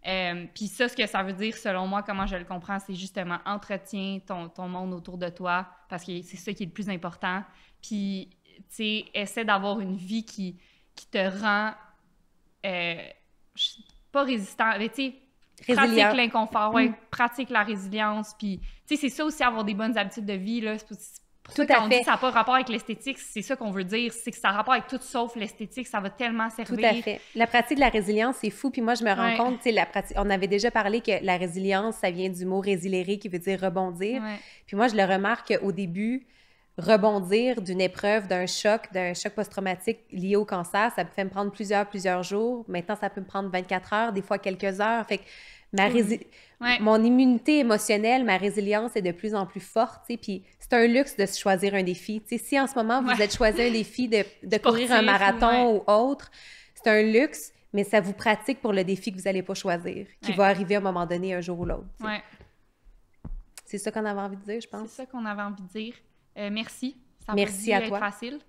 Euh, puis ça, ce que ça veut dire, selon moi, comment je le comprends, c'est justement entretien ton, monde autour de toi, parce que c'est ça qui est le plus important. Puis, tu sais, essaie d'avoir une vie qui, qui te rend euh, pas résistant, mais tu sais, pratique l'inconfort, ouais, mm. pratique la résilience. Puis, tu sais, c'est ça aussi avoir des bonnes habitudes de vie, là. Tout à fait. On ça n'a pas rapport avec l'esthétique, c'est ça qu'on veut dire, c'est que ça a rapport avec tout sauf l'esthétique, ça va tellement servir. Tout à fait. La pratique de la résilience, c'est fou. Puis moi, je me rends compte, la pratique, on avait déjà parlé que la résilience, ça vient du mot résiléré qui veut dire rebondir. Puis moi, je le remarque au début, rebondir d'une épreuve, d'un choc, d'un choc post-traumatique lié au cancer, ça peut me prendre plusieurs, plusieurs jours. Maintenant, ça peut me prendre 24 heures, des fois quelques heures. Fait que ma rési... mon immunité émotionnelle, ma résilience est de plus en plus forte. Puis c'est un luxe de se choisir un défi. si en ce moment, vous êtes choisi un défi de, courir un marathon ou autre, c'est un luxe, mais ça vous pratique pour le défi que vous n'allez pas choisir, qui va arriver à un moment donné, un jour ou l'autre. C'est ça qu'on avait envie de dire, je pense. C'est ça qu'on avait envie de dire. Euh, merci. Ça merci à toi. facile.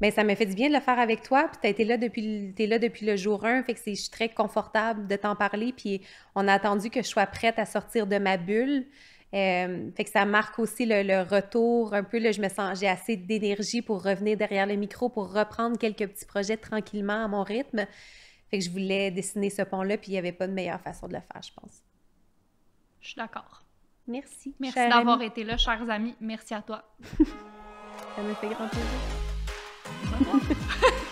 Mais ben, ça m'a fait du bien de le faire avec toi. Tu là es là depuis le jour 1. Fait que je suis très confortable de t'en parler. Puis on a attendu que je sois prête à sortir de ma bulle euh, fait que ça marque aussi le, retour un peu. Là, je me sens, j'ai assez d'énergie pour revenir derrière le micro pour reprendre quelques petits projets tranquillement à mon rythme. Fait que je voulais dessiner ce pont-là, puis il n'y avait pas de meilleure façon de le faire, je pense. Je suis d'accord. Merci. Merci d'avoir été là, chers amis. Merci à toi. ça me fait grand plaisir.